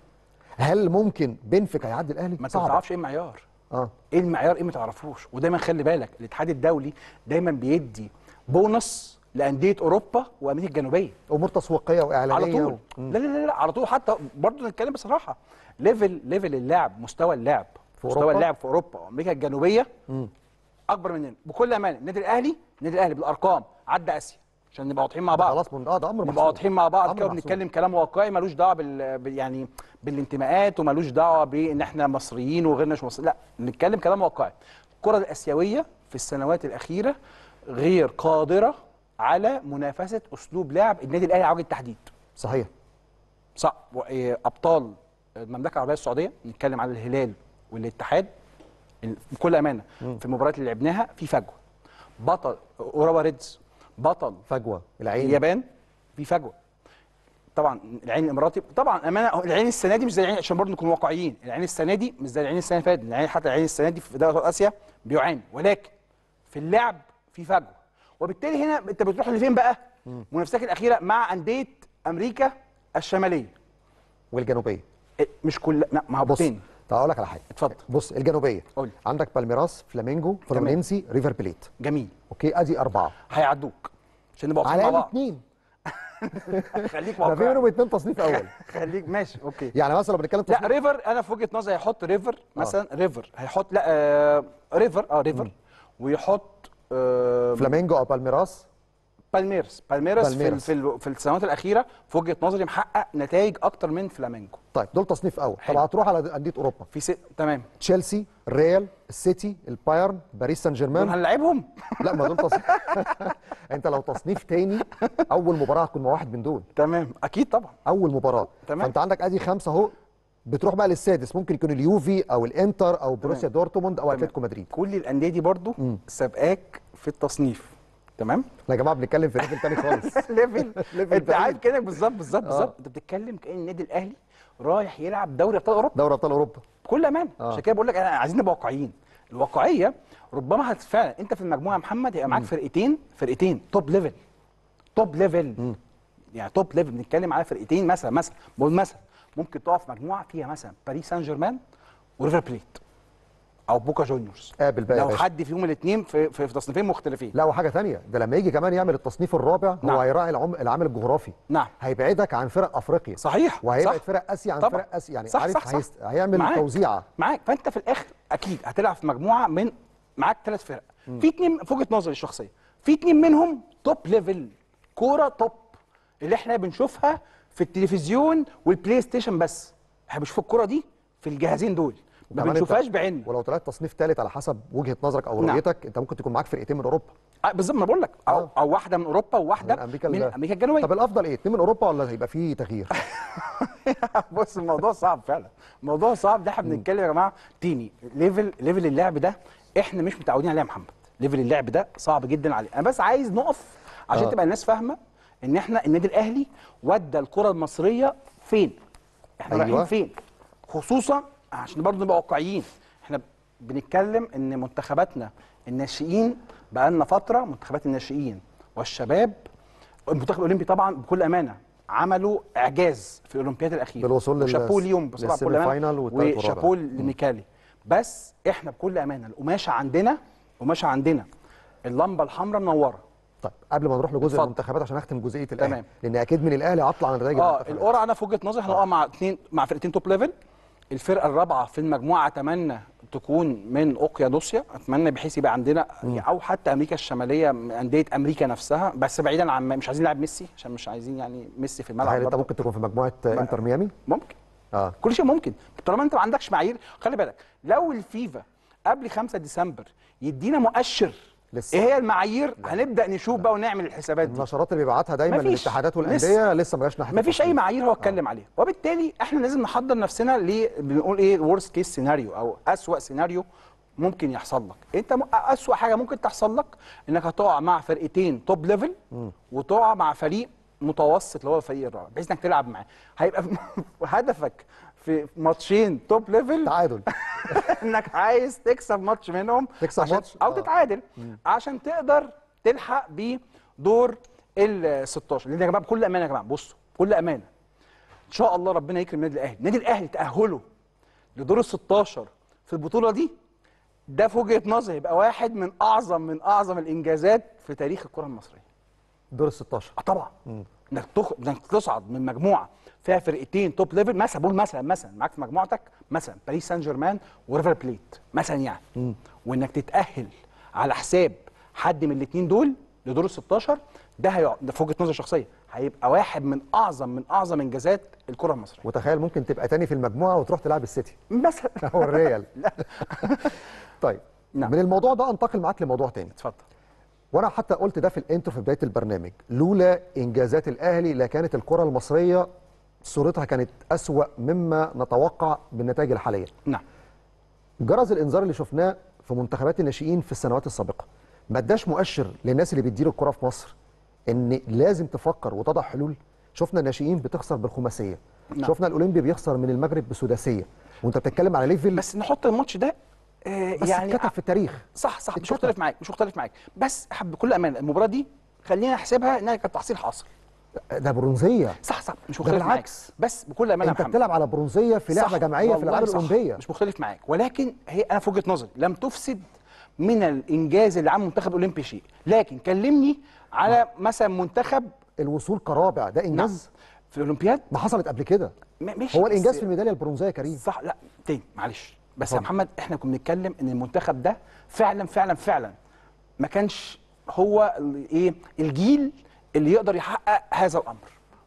هل ممكن بنفيكا يعدي الاهلي ما انت ما تعرفش ايه المعيار اه ايه المعيار ايه ما تعرفوش ودايما خلي بالك الاتحاد الدولي دايما بيدي بونص لانديه اوروبا وامريكا الجنوبيه امور تسويقيه واعلانيه على طول و... لا, لا لا لا على طول حتى برضه نتكلم بصراحه ليفل ليفل اللعب مستوى اللعب في مستوى اللعب في اوروبا وامريكا الجنوبيه مم. اكبر مننا بكل امانه النادي الاهلي النادي الاهلي بالارقام عدى اسيا عشان نبقى واضحين مع بعض خلاص من اه ده امر نبقى واضحين مع بعض كده وبنتكلم كلام واقعي ملوش دعوه بال يعني بالانتماءات وملوش دعوه بان احنا مصريين وغيرنا مش مصريين لا نتكلم كلام واقعي الكره الاسيويه في السنوات الاخيره غير قادره على منافسه اسلوب لعب النادي الاهلي على وجه التحديد صحيح صح إيه، ابطال المملكه العربيه السعوديه نتكلم على الهلال والاتحاد بكل امانه في المباريات اللي لعبناها في فجوه بطل اوروبا ريدز بطل فجوه العين اليابان في فجوه طبعا العين الاماراتي طبعا امانه العين السنه دي مش زي العين عشان برضه نكون واقعيين العين السنه دي مش زي العين السنه اللي فاتت العين حتى العين السنه دي في دوري اسيا بيعاني ولكن في اللعب في فجوه وبالتالي هنا انت بتروح لفين بقى؟ منافستك الاخيره مع انديه امريكا الشماليه والجنوبيه إيه، مش كل لا ما هو بص طب اقول لك على حاجه اتفضل بص الجنوبيه قول عندك بالميراس فلامينجو فلورنسي ريفر بليت جميل اوكي ادي اربعه هيعدوك عشان نبقى على مع اثنين [LAUGHS] خليك واقعي في منهم اثنين تصنيف اول [LAUGHS] خليك ماشي اوكي يعني مثلا لو بنتكلم تصنيف لا ريفر انا في وجهه نظري هيحط ريفر آه. مثلا آه. ريفر هيحط لا آه ريفر اه ريفر م. ويحط آه فلامينجو او بالميراس بالميرس بالميرس بالميرس. في, في السنوات الاخيره في وجهه نظري محقق نتائج اكتر من فلامينكو طيب دول تصنيف اول طب هتروح على انديه اوروبا في ست... تمام تشيلسي الريال السيتي البايرن باريس سان جيرمان هنلعبهم لا ما دول تصنيف [LAUGHS] انت لو تصنيف تاني اول مباراه هتكون مع واحد من دول تمام اكيد طبعا اول مباراه تمام فانت عندك ادي خمسه اهو بتروح بقى للسادس ممكن يكون اليوفي او الانتر او بروسيا دورتموند او اتلتيكو مدريد كل الانديه دي برضو سابقاك في التصنيف تمام احنا يا جماعه بنتكلم في ليفل تاني خالص ليفل [LAUGHS] [LAUGHS] انت عارف كده بالظبط بالظبط آه. بالظبط انت بتتكلم كان النادي الاهلي رايح يلعب دوري ابطال اوروبا دوري ابطال اوروبا بكل امانه آه. عشان كده بقول لك عايزين نبقى واقعيين الواقعيه ربما فعلا انت في المجموعه يا محمد هيبقى معاك فرقتين فرقتين توب ليفل توب ليفل يعني توب ليفل بنتكلم على فرقتين مثلا مثلا بقول مثلا ممكن تقف مجموعه فيها مثلا باريس سان جيرمان وريفر بليت او بوكا جونيورز قابل آه، بقى لو حد فيهم الاثنين في, في تصنيفين مختلفين لا وحاجه ثانيه ده لما يجي كمان يعمل التصنيف الرابع نعم. هو هيراعي العامل الجغرافي نعم هيبعدك عن فرق افريقيا صحيح وهيبعد فرق اسيا عن طبع. فرق اسيا يعني صح عارف صح هيست... صح. هيعمل معاك. توزيعه معاك فانت في الاخر اكيد هتلعب في مجموعه من معاك ثلاث فرق م. في اثنين في وجهه نظري الشخصيه في اثنين منهم توب ليفل كوره توب اللي احنا بنشوفها في التلفزيون والبلاي ستيشن بس احنا بنشوف الكوره دي في الجهازين دول ما بنشوفهاش بعيننا ولو طلعت تصنيف ثالث على حسب وجهه نظرك او نعم. رؤيتك نعم. انت ممكن تكون معاك فرقتين من اوروبا آه، بالظبط ما بقول لك او آه. او واحده من اوروبا وواحده من امريكا, من أمريكا الجنوبيه طب الافضل ايه اثنين من اوروبا ولا هيبقى فيه تغيير [LAUGHS] بص الموضوع صعب فعلا الموضوع صعب ده احنا بنتكلم يا جماعه تيني ليفل ليفل اللعب ده احنا مش متعودين عليه يا محمد ليفل اللعب ده صعب جدا عليه انا بس عايز نقف عشان آه. تبقى الناس فاهمه ان احنا النادي الاهلي ودى الكره المصريه فين احنا أيوة. رايحين فين خصوصا عشان برضه نبقى واقعيين احنا بنتكلم ان منتخباتنا الناشئين بقى لنا فتره منتخبات الناشئين والشباب المنتخب الاولمبي طبعا بكل امانه عملوا اعجاز في الاولمبياد الاخيره بالوصول وشابوه ليهم بصراحه بكل امانه وشابوه لميكالي بس احنا بكل امانه القماشه عندنا القماشه عندنا اللمبه الحمراء منوره طيب قبل ما نروح لجزء المنتخبات عشان اختم جزئيه الاهلي لان اكيد من الاهلي اطلع عن الراجل اه القرعه انا في وجهه نظري احنا آه. آه، مع اثنين مع فرقتين توب ليفل الفرقه الرابعه في المجموعه اتمنى تكون من دوسيا اتمنى بحيث يبقى عندنا م. او حتى امريكا الشماليه انديه امريكا نفسها بس بعيدا عن مش عايزين لاعب ميسي عشان مش عايزين يعني ميسي في الملعب انت ممكن تكون في مجموعه انتر ميامي ممكن آه. كل شيء ممكن طالما انت ما عندكش معايير خلي بالك لو الفيفا قبل 5 ديسمبر يدينا مؤشر لسه. ايه هي المعايير لا. هنبدا نشوف لا. بقى ونعمل الحسابات دي النشرات اللي بيبعتها دايما للاتحادات والانديه لسه جاش ما مفيش اي معايير هو اتكلم آه. عليها وبالتالي احنا لازم نحضر نفسنا ل بنقول ايه وورست كيس سيناريو او اسوا سيناريو ممكن يحصل لك انت اسوا حاجه ممكن تحصل لك انك هتقع مع فرقتين توب ليفل وتقع مع فريق متوسط اللي هو فريق الرابع بحيث انك تلعب معاه هيبقى [LAUGHS] هدفك في ماتشين توب ليفل تعادل [LAUGHS] انك عايز تكسب ماتش منهم تكسب ماتش او آه. تتعادل عشان تقدر تلحق بدور ال 16 لان يا جماعه بكل امانه يا جماعه بصوا بكل امانه ان شاء الله ربنا يكرم النادي الاهلي النادي الاهلي تاهله لدور ال 16 في البطوله دي ده في وجهه نظري يبقى واحد من اعظم من اعظم الانجازات في تاريخ الكره المصريه دور ال 16 آه، طبعا انك انك تصعد من مجموعه فيها فرقتين توب ليفل مثلا بقول مثلا مثلا معاك في مجموعتك مثلا باريس سان جيرمان وريفر بليت مثلا يعني م. وانك تتاهل على حساب حد من الاثنين دول لدور ال 16 ده هي في وجهه نظري الشخصيه هيبقى واحد من اعظم من اعظم انجازات الكره المصريه وتخيل ممكن تبقى تاني في المجموعه وتروح تلعب السيتي مثلا او [LAUGHS] الريال [LAUGHS] طيب نعم. من الموضوع ده انتقل معاك لموضوع تاني اتفضل وانا حتى قلت ده في الانترو في بدايه البرنامج لولا انجازات الاهلي لكانت الكره المصريه صورتها كانت اسوا مما نتوقع بالنتائج الحاليه نعم جرس الانذار اللي شفناه في منتخبات الناشئين في السنوات السابقه ما اداش مؤشر للناس اللي بتدير الكره في مصر ان لازم تفكر وتضع حلول شفنا الناشئين بتخسر بالخماسيه نعم. شفنا الاولمبي بيخسر من المغرب بسداسيه وانت بتتكلم على ليفل بس نحط الماتش ده آه، بس يعني اتكتب في التاريخ صح صح مش مختلف معاك مش مختلف معاك بس احب بكل امانه المباراه دي خلينا نحسبها انها كانت تحصيل حاصل ده برونزيه صح صح مش مختلف معاك بس بكل امانه انت بتلعب على برونزيه في لعبه جماعيه في الالعاب الاولمبيه مش مختلف معاك ولكن هي انا في وجهه نظري لم تفسد من الانجاز اللي عمل المنتخب الاولمبي شيء لكن كلمني على م. نعم. مثلا منتخب الوصول كرابع ده نعم. انجاز نعم. في الاولمبياد ما حصلت قبل كده ماشي هو الانجاز في الميداليه البرونزيه يا كريم صح لا تاني معلش بس يا محمد احنا كنا بنتكلم ان المنتخب ده فعلا فعلا فعلا ما كانش هو ايه الجيل اللي يقدر يحقق هذا الامر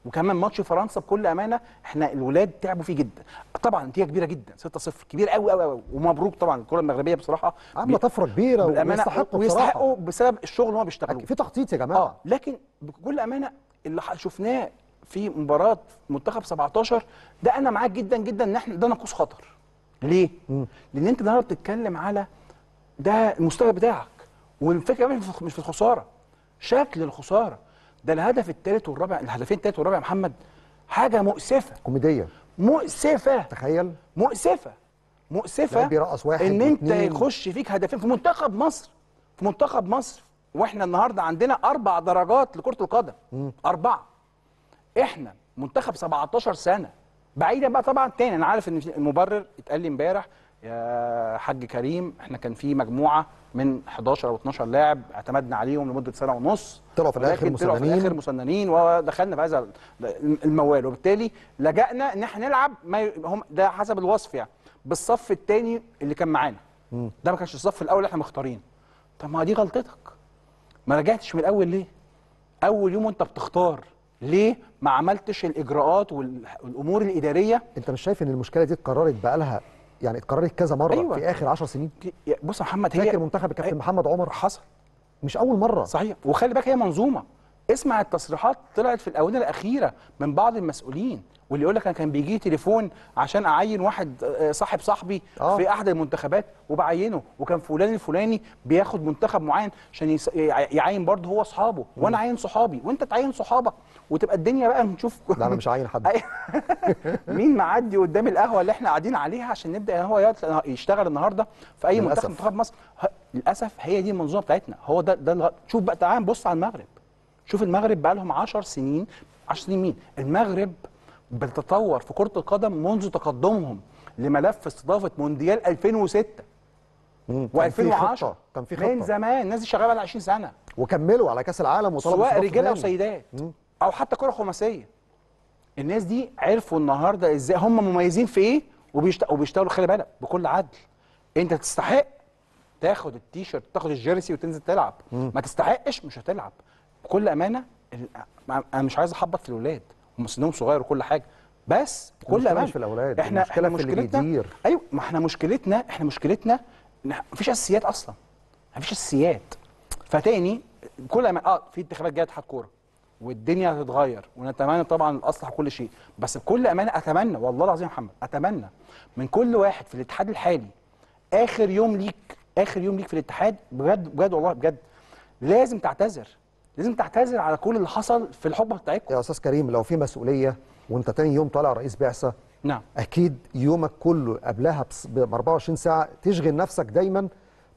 وكمان ماتش فرنسا بكل امانه احنا الولاد تعبوا فيه جدا طبعا نتيجه كبيره جدا 6-0 كبير قوي قوي قوي ومبروك طبعا الكره المغربيه بصراحه عامله طفره كبيره ويستحقوا ويستحقوا بسبب الشغل اللي هم بيشتغلوه في تخطيط يا جماعه اه لكن بكل امانه اللي شفناه في مباراه منتخب 17 ده انا معاك جدا جدا ان احنا ده ناقوس خطر ليه؟ مم. لان انت النهارده بتتكلم على ده المستوى بتاعك والفكره مش في الخساره شكل الخساره ده الهدف الثالث والرابع الهدفين الثالث والرابع يا محمد حاجه مؤسفه كوميديه مؤسفه تخيل مؤسفه مؤسفه بيرقص واحد ان انت يخش فيك هدفين في منتخب مصر في منتخب مصر واحنا النهارده عندنا اربع درجات لكره القدم اربعه احنا منتخب 17 سنه بعيدا بقى طبعا تاني انا عارف ان المبرر اتقال لي امبارح يا حاج كريم احنا كان في مجموعه من 11 او 12 لاعب اعتمدنا عليهم لمده سنه ونص طلعوا في الاخر مسننين طلعوا في الاخر مسننين ودخلنا في هذا الموال وبالتالي لجأنا ان احنا نلعب ما هم ده حسب الوصف يعني بالصف الثاني اللي كان معانا ده ما كانش الصف الاول اللي احنا مختارينه طب ما دي غلطتك ما رجعتش من الاول ليه؟ اول يوم وانت بتختار ليه ما عملتش الاجراءات والامور الاداريه انت مش شايف ان المشكله دي اتكررت بقى لها يعني اتكررت كذا مره أيوة. في اخر 10 سنين بص يا محمد هي فاكر منتخب الكابتن أيوة. محمد عمر حصل مش اول مره صحيح وخلي بالك هي منظومه اسمع التصريحات طلعت في الاونه الاخيره من بعض المسؤولين واللي يقول لك انا كان بيجي تليفون عشان اعين واحد آه، صاحب صاحبي أوه. في احد المنتخبات وبعينه وكان فلان الفلاني بياخد منتخب معين عشان يعين برضه هو اصحابه وانا عين صحابي وانت تعين صحابك وتبقى الدنيا بقى نشوف لا انا مش عاين حد أيوة. [LAUGHS] مين معدي قدام القهوه اللي احنا قاعدين عليها عشان نبدا ان هو يشتغل النهارده في اي منتخب منتخب مصر للاسف هي دي المنظومه بتاعتنا هو ده ده شوف بقى تعال بص على المغرب شوف المغرب بقى لهم 10 سنين 10 سنين مين المغرب بتتطور في كره القدم منذ تقدمهم لملف استضافه مونديال 2006 و2010 كان في خطه من زمان الناس دي شغاله بقى 20 سنه وكملوا على كاس العالم وطلبوا سواء رجاله وسيدات او حتى كره خماسيه الناس دي عرفوا النهارده ازاي هم مميزين في ايه وبيشت... وبيشتغلوا خلي بالك بكل عدل انت تستحق تاخد التيشيرت تاخد الجيرسي وتنزل تلعب مم. ما تستحقش مش هتلعب بكل امانه انا مش عايز احبط في الاولاد هم سنهم صغير وكل حاجه بس كل امان في الاولاد احنا مشكله احنا في مشكلتنا ايوه ما احنا مشكلتنا احنا مشكلتنا مفيش اساسيات اصلا مفيش اساسيات فتاني كل ما اه في انتخابات جايه اتحاد كوره والدنيا هتتغير ونتمنى طبعا الاصلح كل شيء بس بكل امانه اتمنى والله العظيم يا محمد اتمنى من كل واحد في الاتحاد الحالي اخر يوم ليك اخر يوم ليك في الاتحاد بجد بجد والله بجد لازم تعتذر لازم تعتذر على كل اللي حصل في الحقبه بتاعتكم يا استاذ كريم لو في مسؤوليه وانت تاني يوم طالع رئيس بعثه نعم اكيد يومك كله قبلها ب 24 ساعه تشغل نفسك دايما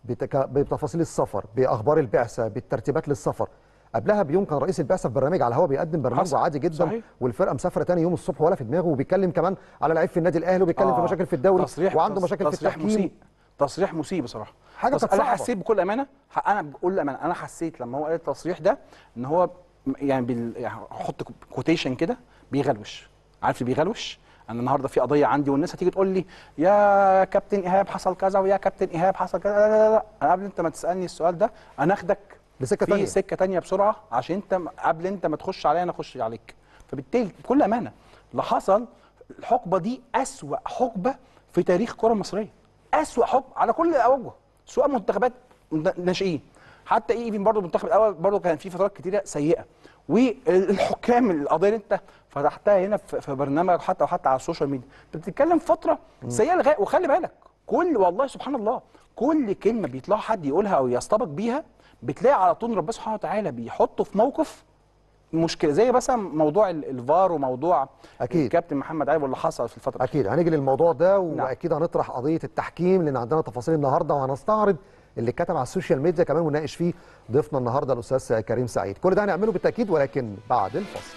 بتك... بتفاصيل السفر باخبار البعثه بالترتيبات للسفر قبلها بيوم كان رئيس البعثه في برنامج على الهواء بيقدم برنامج عادي جدا صحيح. والفرقه مسافره تاني يوم الصبح ولا في دماغه وبيتكلم كمان على لعيب في النادي الاهلي وبيتكلم آه. في مشاكل في الدوري وعنده مشاكل في التحكيم مسيء. تصريح مسيء بصراحه حاجه تص... انا حسيت بكل امانه انا بقول امانه انا حسيت لما هو قال التصريح ده ان هو يعني بال... يعني احط كوتيشن كده بيغلوش عارف بيغلوش انا النهارده في قضيه عندي والناس هتيجي تقول لي يا كابتن ايهاب حصل كذا ويا كابتن ايهاب حصل كذا لا لا لا انا قبل انت ما تسالني السؤال ده انا اخدك لسكه ثانيه سكه ثانيه بسرعه عشان انت قبل انت ما تخش عليا انا اخش عليك فبالتالي بكل امانه اللي حصل الحقبه دي اسوا حقبه في تاريخ الكره المصريه اسوء حكم على كل الاوجه سواء منتخبات ناشئين حتى اي ايفن برضه المنتخب الاول برضه كان في فترات كتيره سيئه والحكام القضيه اللي انت فتحتها هنا في برنامج حتى وحتى على السوشيال ميديا انت بتتكلم فتره سيئه لغايه وخلي بالك كل والله سبحان الله كل كلمه بيطلع حد يقولها او يستبق بيها بتلاقي على طول ربنا سبحانه وتعالى بيحطه في موقف مشكله زي مثلا موضوع الفار وموضوع اكيد الكابتن محمد عيب واللي حصل في الفتره اكيد هنيجي للموضوع ده نعم. واكيد هنطرح قضيه التحكيم لان عندنا تفاصيل النهارده وهنستعرض اللي كتب على السوشيال ميديا كمان ونناقش فيه ضيفنا النهارده الاستاذ كريم سعيد كل ده هنعمله بالتاكيد ولكن بعد الفصل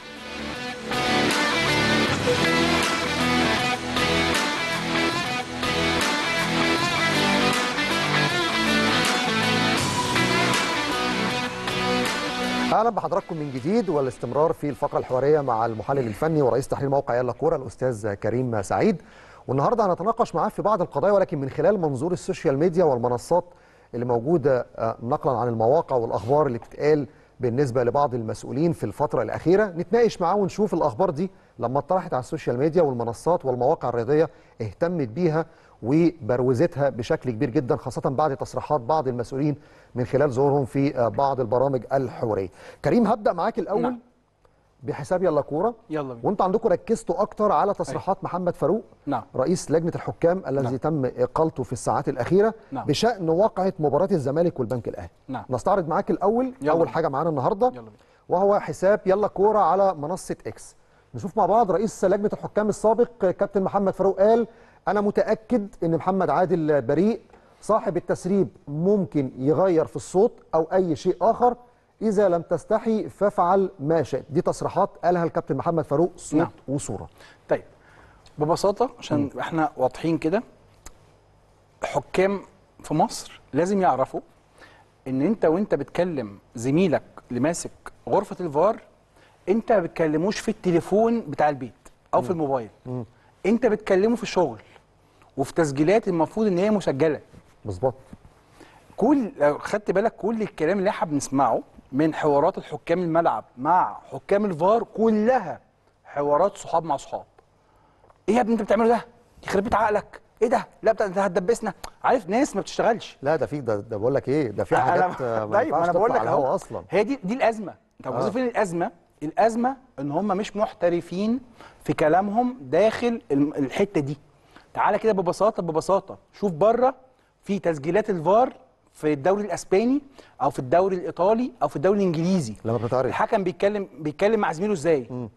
اهلا بحضراتكم من جديد والاستمرار في الفقره الحواريه مع المحلل الفني ورئيس تحليل موقع يلا كوره الاستاذ كريم سعيد والنهارده هنتناقش معاه في بعض القضايا ولكن من خلال منظور السوشيال ميديا والمنصات اللي موجوده آه، نقلا عن المواقع والاخبار اللي بتتقال بالنسبه لبعض المسؤولين في الفتره الاخيره نتناقش معاه ونشوف الاخبار دي لما اطرحت على السوشيال ميديا والمنصات والمواقع الرياضيه اهتمت بيها وبروزتها بشكل كبير جدا خاصة بعد تصريحات بعض المسؤولين من خلال ظهورهم في بعض البرامج الحورية كريم هبدأ معاك الأول نعم. بحساب يلا كوره يلا بينا. وانت عندكم ركزتوا اكتر على تصريحات أيه. محمد فاروق نعم. رئيس لجنه الحكام الذي نعم. تم اقالته في الساعات الاخيره نعم. بشان واقعه مباراه الزمالك والبنك الاهلي نعم. نستعرض معاك الاول يلا. اول حاجه معانا النهارده يلا بينا. وهو حساب يلا كوره على منصه اكس نشوف مع بعض رئيس لجنه الحكام السابق كابتن محمد فاروق قال انا متاكد ان محمد عادل بريء صاحب التسريب ممكن يغير في الصوت او اي شيء اخر اذا لم تستحي فافعل ما شئت دي تصريحات قالها الكابتن محمد فاروق صوت نعم. وصوره طيب ببساطه عشان م. احنا واضحين كده حكام في مصر لازم يعرفوا ان انت وانت بتكلم زميلك اللي ماسك غرفه الفار انت ما بتكلموش في التليفون بتاع البيت او م. في الموبايل م. انت بتكلمه في الشغل وفي تسجيلات المفروض ان هي مسجله بالظبط كل لو خدت بالك كل الكلام اللي احنا بنسمعه من حوارات الحكام الملعب مع حكام الفار كلها حوارات صحاب مع صحاب ايه يا ابني انت بتعمله ده يخرب بيت عقلك ايه ده لا بتاع انت هتدبسنا عارف ناس ما بتشتغلش لا ده في ده, ده بقول لك ايه ده في حاجات ما طيب [LAUGHS] انا بقول لك اهو اصلا هي دي دي الازمه انت آه. فين الازمه الازمه ان هم مش محترفين في كلامهم داخل الحته دي تعالى كده ببساطه ببساطه شوف بره في تسجيلات الفار في الدوري الاسباني او في الدوري الايطالي او في الدوري الانجليزي لما بتتعرض الحكم بيتكلم بيتكلم مع زميله ازاي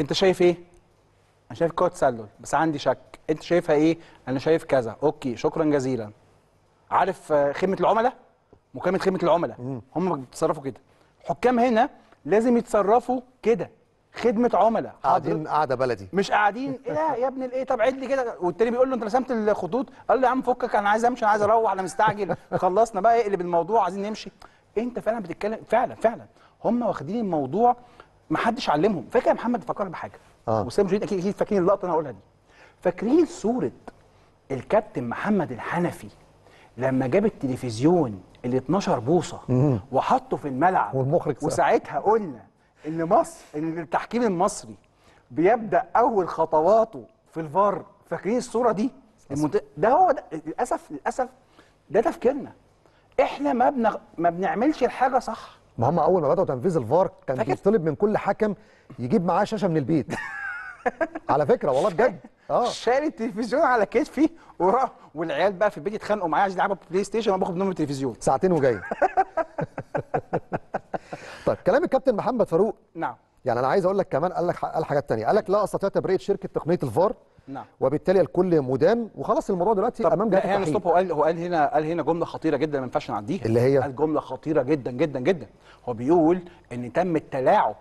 انت شايف ايه انا شايف كوت تسلل بس عندي شك انت شايفها ايه انا شايف كذا اوكي شكرا جزيلا عارف آه، خدمه العملاء مكالمه خدمه العملاء هم بيتصرفوا كده الحكام هنا لازم يتصرفوا كده خدمه عملاء قاعدين قاعده بلدي مش قاعدين [LAUGHS] ايه يا ابن الايه طب عد لي كده والتاني بيقول له انت رسمت الخطوط قال له يا عم فكك انا عايز امشي انا عايز اروح انا مستعجل [LAUGHS] خلصنا بقى اقلب الموضوع عايزين نمشي انت فعلا بتتكلم فعلا فعلا هم واخدين الموضوع ما حدش علمهم فاكر يا محمد فكرني بحاجه آه. وسام جديد اكيد اكيد فاكرين اللقطه اللي انا هقولها دي فاكرين صوره الكابتن محمد الحنفي لما جاب التلفزيون ال 12 بوصه وحطه في الملعب والمخرج وساعتها قلنا ان مصر ان التحكيم المصري بيبدا اول خطواته في الفار فاكرين الصوره دي المت... ده هو ده للاسف للاسف ده تفكيرنا احنا ما بن... ما بنعملش الحاجه صح ما هم اول ما بداوا تنفيذ الفار كان فكت... بيطلب من كل حكم يجيب معاه شاشه من البيت [LAUGHS] على فكره والله بجد اه شال التلفزيون على كتفي وراح والعيال بقى في البيت يتخانقوا معايا عشان يلعبوا بلاي ستيشن وانا باخد منهم التلفزيون ساعتين وجايه [LAUGHS] طيب كلام الكابتن محمد فاروق نعم يعني انا عايز اقول لك كمان قال لك قال حاجات ثانيه قال لك لا استطيع تبرئه شركه تقنيه الفار نعم وبالتالي الكل مدان وخلاص الموضوع دلوقتي امام جهه يعني التحقيق هو قال هو قال هنا قال هنا جمله خطيره جدا ما ينفعش نعديها اللي هي قال جمله خطيره جدا جدا جدا هو بيقول ان تم التلاعب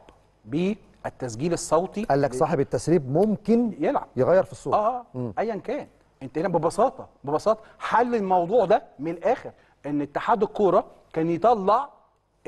بالتسجيل الصوتي قال لك صاحب التسريب ممكن يلعب يغير في الصوت اه ايا كان انت هنا ببساطه ببساطه حل الموضوع ده من الاخر ان اتحاد الكوره كان يطلع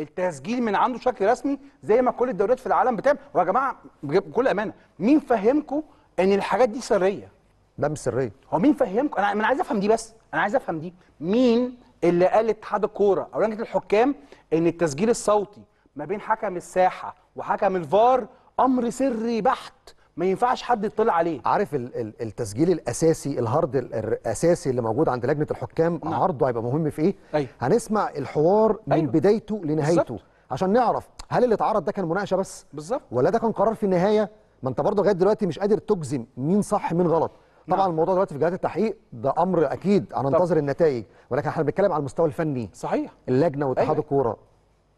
التسجيل من عنده بشكل رسمي زي ما كل الدوريات في العالم بتعمل ويا جماعه بكل امانه مين فهمكم ان الحاجات دي سريه ده مش سريه هو مين فهمكم انا انا عايز افهم دي بس انا عايز افهم دي مين اللي قال اتحاد الكوره او لجنه الحكام ان التسجيل الصوتي ما بين حكم الساحه وحكم الفار امر سري بحت ما ينفعش حد يطلع عليه عارف التسجيل الاساسي الهارد الاساسي اللي موجود عند لجنه الحكام نعم. عرضه هيبقى مهم في ايه أيوه. هنسمع الحوار من أيوه. بدايته لنهايته بالزبط. عشان نعرف هل اللي اتعرض ده كان مناقشه بس بالظبط ولا ده كان قرار في النهايه ما انت برضه لغايه دلوقتي مش قادر تجزم مين صح مين غلط نعم. طبعا نعم. الموضوع دلوقتي في جهات التحقيق ده امر اكيد هننتظر النتائج ولكن احنا بنتكلم على المستوى الفني صحيح اللجنه واتحاد أيوة. الكوره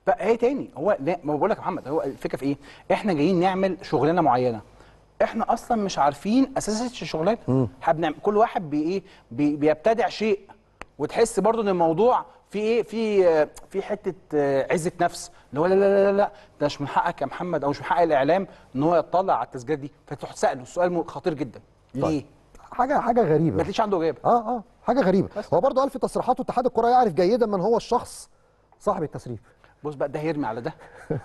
فايه تاني هو لا ما بقول لك يا محمد هو الفكره في ايه احنا جايين نعمل شغلانه معينه احنا اصلا مش عارفين اساس الشغلانه هبنعمل كل واحد بي ايه بي بيبتدع شيء وتحس برضو ان الموضوع في ايه في في حته آه، عزه نفس اللي هو لا لا لا لا ده مش من حقك يا محمد او مش من حق الاعلام ان هو يطلع على التسجيلات دي فتروح تساله السؤال خطير جدا طيب. ليه؟ حاجه حاجه غريبه ما تلاقيش عنده اجابه اه اه حاجه غريبه بس. هو برضه قال في تصريحاته اتحاد الكره يعرف جيدا من هو الشخص صاحب التسريب بص بقى ده هيرمي على ده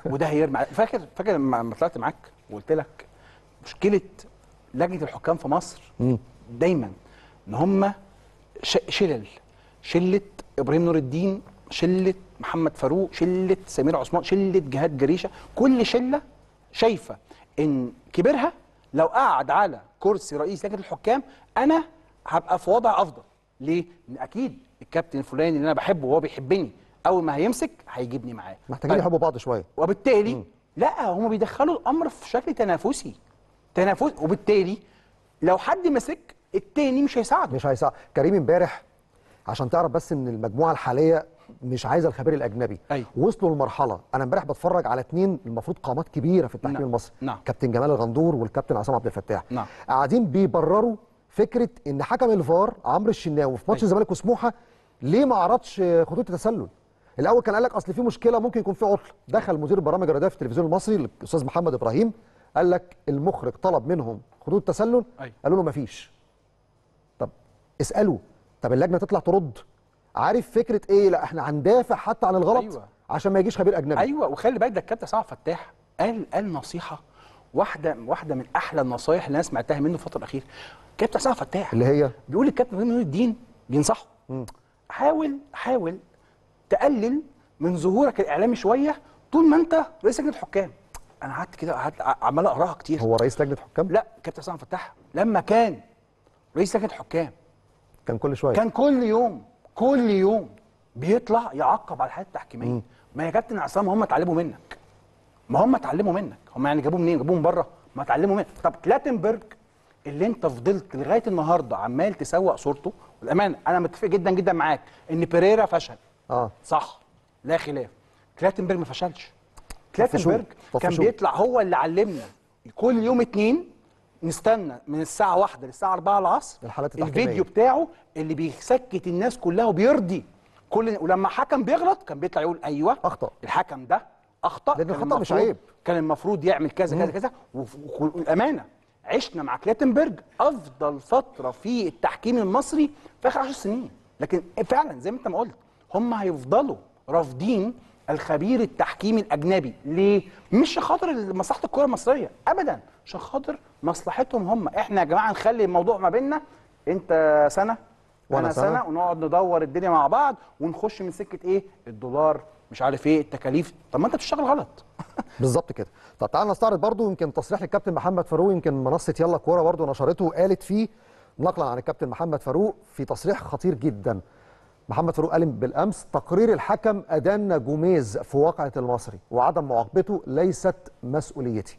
وده هيرمي على فاكر فاكر لما طلعت معاك وقلت لك مشكله لجنه الحكام في مصر دايما ان هم شلل شله ابراهيم نور الدين شله محمد فاروق شله سمير عثمان شله جهاد جريشه كل شله شايفه ان كبرها لو قعد على كرسي رئيس لجنه الحكام انا هبقى في وضع افضل ليه؟ اكيد الكابتن الفلاني اللي انا بحبه وهو بيحبني اول ما هيمسك هيجيبني معاه محتاجين طيب. يحبوا بعض شويه وبالتالي م. لا هم بيدخلوا الامر في شكل تنافسي تنافس وبالتالي لو حد مسك التاني مش هيساعده مش هيساعد كريم امبارح عشان تعرف بس ان المجموعه الحاليه مش عايزه الخبير الاجنبي أيوه. وصلوا لمرحله انا امبارح بتفرج على اثنين المفروض قامات كبيره في التحكيم نعم. المصري نعم. كابتن جمال الغندور والكابتن عصام عبد الفتاح نعم. قاعدين بيبرروا فكره ان حكم الفار عمرو الشناوي في ماتش أيوه. الزمالك أيوه. وسموحه ليه ما عرضش خطوط التسلل الاول كان قال لك اصل في مشكله ممكن يكون في عطل دخل مدير برامج الرياضيه في التلفزيون المصري الاستاذ محمد ابراهيم قال لك المخرج طلب منهم خطوط تسلل أيوة. قالوا له مفيش طب اسالوا طب اللجنه تطلع ترد عارف فكره ايه لا احنا هندافع حتى عن الغلط أيوة. عشان ما يجيش خبير اجنبي ايوه وخلي بالك ده الكابتن سعد فتاح قال قال نصيحه واحده واحده من احلى النصايح اللي انا سمعتها منه الفتره الاخيره كابتن سعد فتاح اللي هي بيقول الكابتن نور الدين بينصحه حاول حاول تقلل من ظهورك الاعلامي شويه طول ما انت رئيس لجنه حكام انا قعدت كده قعدت عمال اقراها كتير هو رئيس لجنه حكام؟ لا كابتن حسام فتح لما كان رئيس لجنه حكام كان كل شويه كان كل يوم كل يوم بيطلع يعقب على الحاله التحكيميه ما يا كابتن عصام هم اتعلموا منك ما هم اتعلموا منك هم يعني جابوه منين جابوه من بره ما اتعلموا منك طب كلاتنبرج اللي انت فضلت لغايه النهارده عمال تسوق صورته والامانه انا متفق جدا جدا معاك ان بيريرا فشل اه صح لا خلاف كلاتنبرج ما فشلش كلاتنبرج كان بيطلع هو اللي علمنا كل يوم اتنين نستنى من الساعه واحدة للساعه أربعة العصر الحالات التحكيميه الفيديو بتاعه اللي بيسكت الناس كلها وبيرضي كل ولما حكم بيغلط كان بيطلع يقول ايوه اخطا الحكم ده اخطا لان الخطا مش عيب كان المفروض يعمل كذا كذا كذا والامانه عشنا مع كلاتنبرج افضل فتره في التحكيم المصري في اخر 10 سنين لكن فعلا زي ما انت ما قلت هم هيفضلوا رافضين الخبير التحكيمي الاجنبي ليه مش خاطر مصلحه الكره المصريه ابدا عشان خاطر مصلحتهم هم احنا يا جماعه نخلي الموضوع ما بيننا انت سنه وانا سنة. سنه ونقعد ندور الدنيا مع بعض ونخش من سكه ايه الدولار مش عارف ايه التكاليف طب ما انت بتشتغل غلط [LAUGHS] بالظبط كده طب تعال نستعرض برضو يمكن تصريح للكابتن محمد فاروق يمكن منصه يلا كوره برضو نشرته وقالت فيه نقلا عن الكابتن محمد فاروق في تصريح خطير جدا محمد فاروق قال بالامس تقرير الحكم ادان جوميز في واقعه المصري وعدم معاقبته ليست مسؤوليتي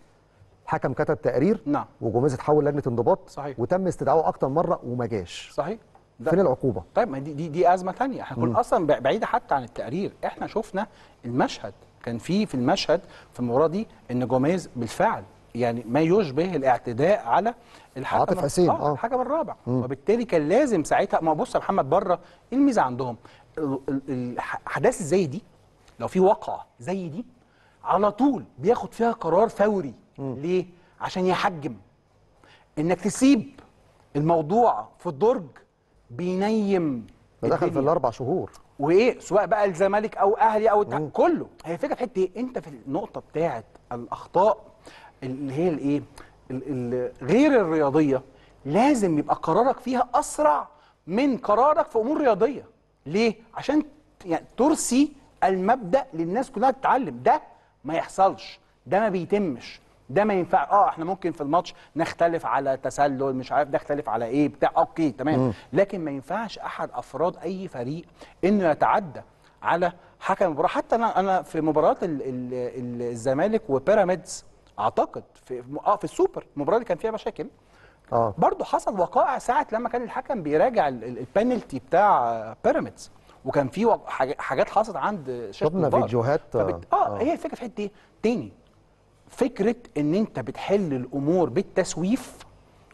حكم كتب تقرير نعم وجوميز اتحول لجنه انضباط صحيح وتم استدعائه اكتر مره وما جاش صحيح ده فين العقوبه؟ طيب ما دي دي, دي ازمه ثانيه احنا كنا اصلا بعيده حتى عن التقرير احنا شفنا المشهد كان في في المشهد في المباراه دي ان جوميز بالفعل يعني ما يشبه الاعتداء على الحكم عاطف حسين آه الحكم الرابع مم. وبالتالي كان لازم ساعتها ما بص يا محمد بره ايه الميزه عندهم الاحداث زي دي لو في واقعه زي دي على طول بياخد فيها قرار فوري مم. ليه عشان يحجم انك تسيب الموضوع في الدرج بينيم دخل في الاربع شهور وايه سواء بقى الزمالك او اهلي او كله هي فكره في حته ايه انت في النقطه بتاعه الاخطاء اللي هي الايه غير الرياضيه لازم يبقى قرارك فيها اسرع من قرارك في امور رياضيه ليه عشان يعني ترسي المبدا للناس كلها تتعلم ده ما يحصلش ده ما بيتمش ده ما ينفع اه احنا ممكن في الماتش نختلف على تسلل مش عارف نختلف على ايه بتاع اوكي تمام مم. لكن ما ينفعش احد افراد اي فريق انه يتعدى على حكم المباراه حتى انا انا في مباراه الزمالك وبيراميدز اعتقد في اه في السوبر المباراه اللي كان فيها مشاكل اه برضه حصل وقائع ساعه لما كان الحكم بيراجع البنالتي بتاع بيراميدز وكان في حاجات حصلت عند شفنا فيديوهات فبت... آه،, آه, اه هي الفكره في حته ايه؟ تاني فكره ان انت بتحل الامور بالتسويف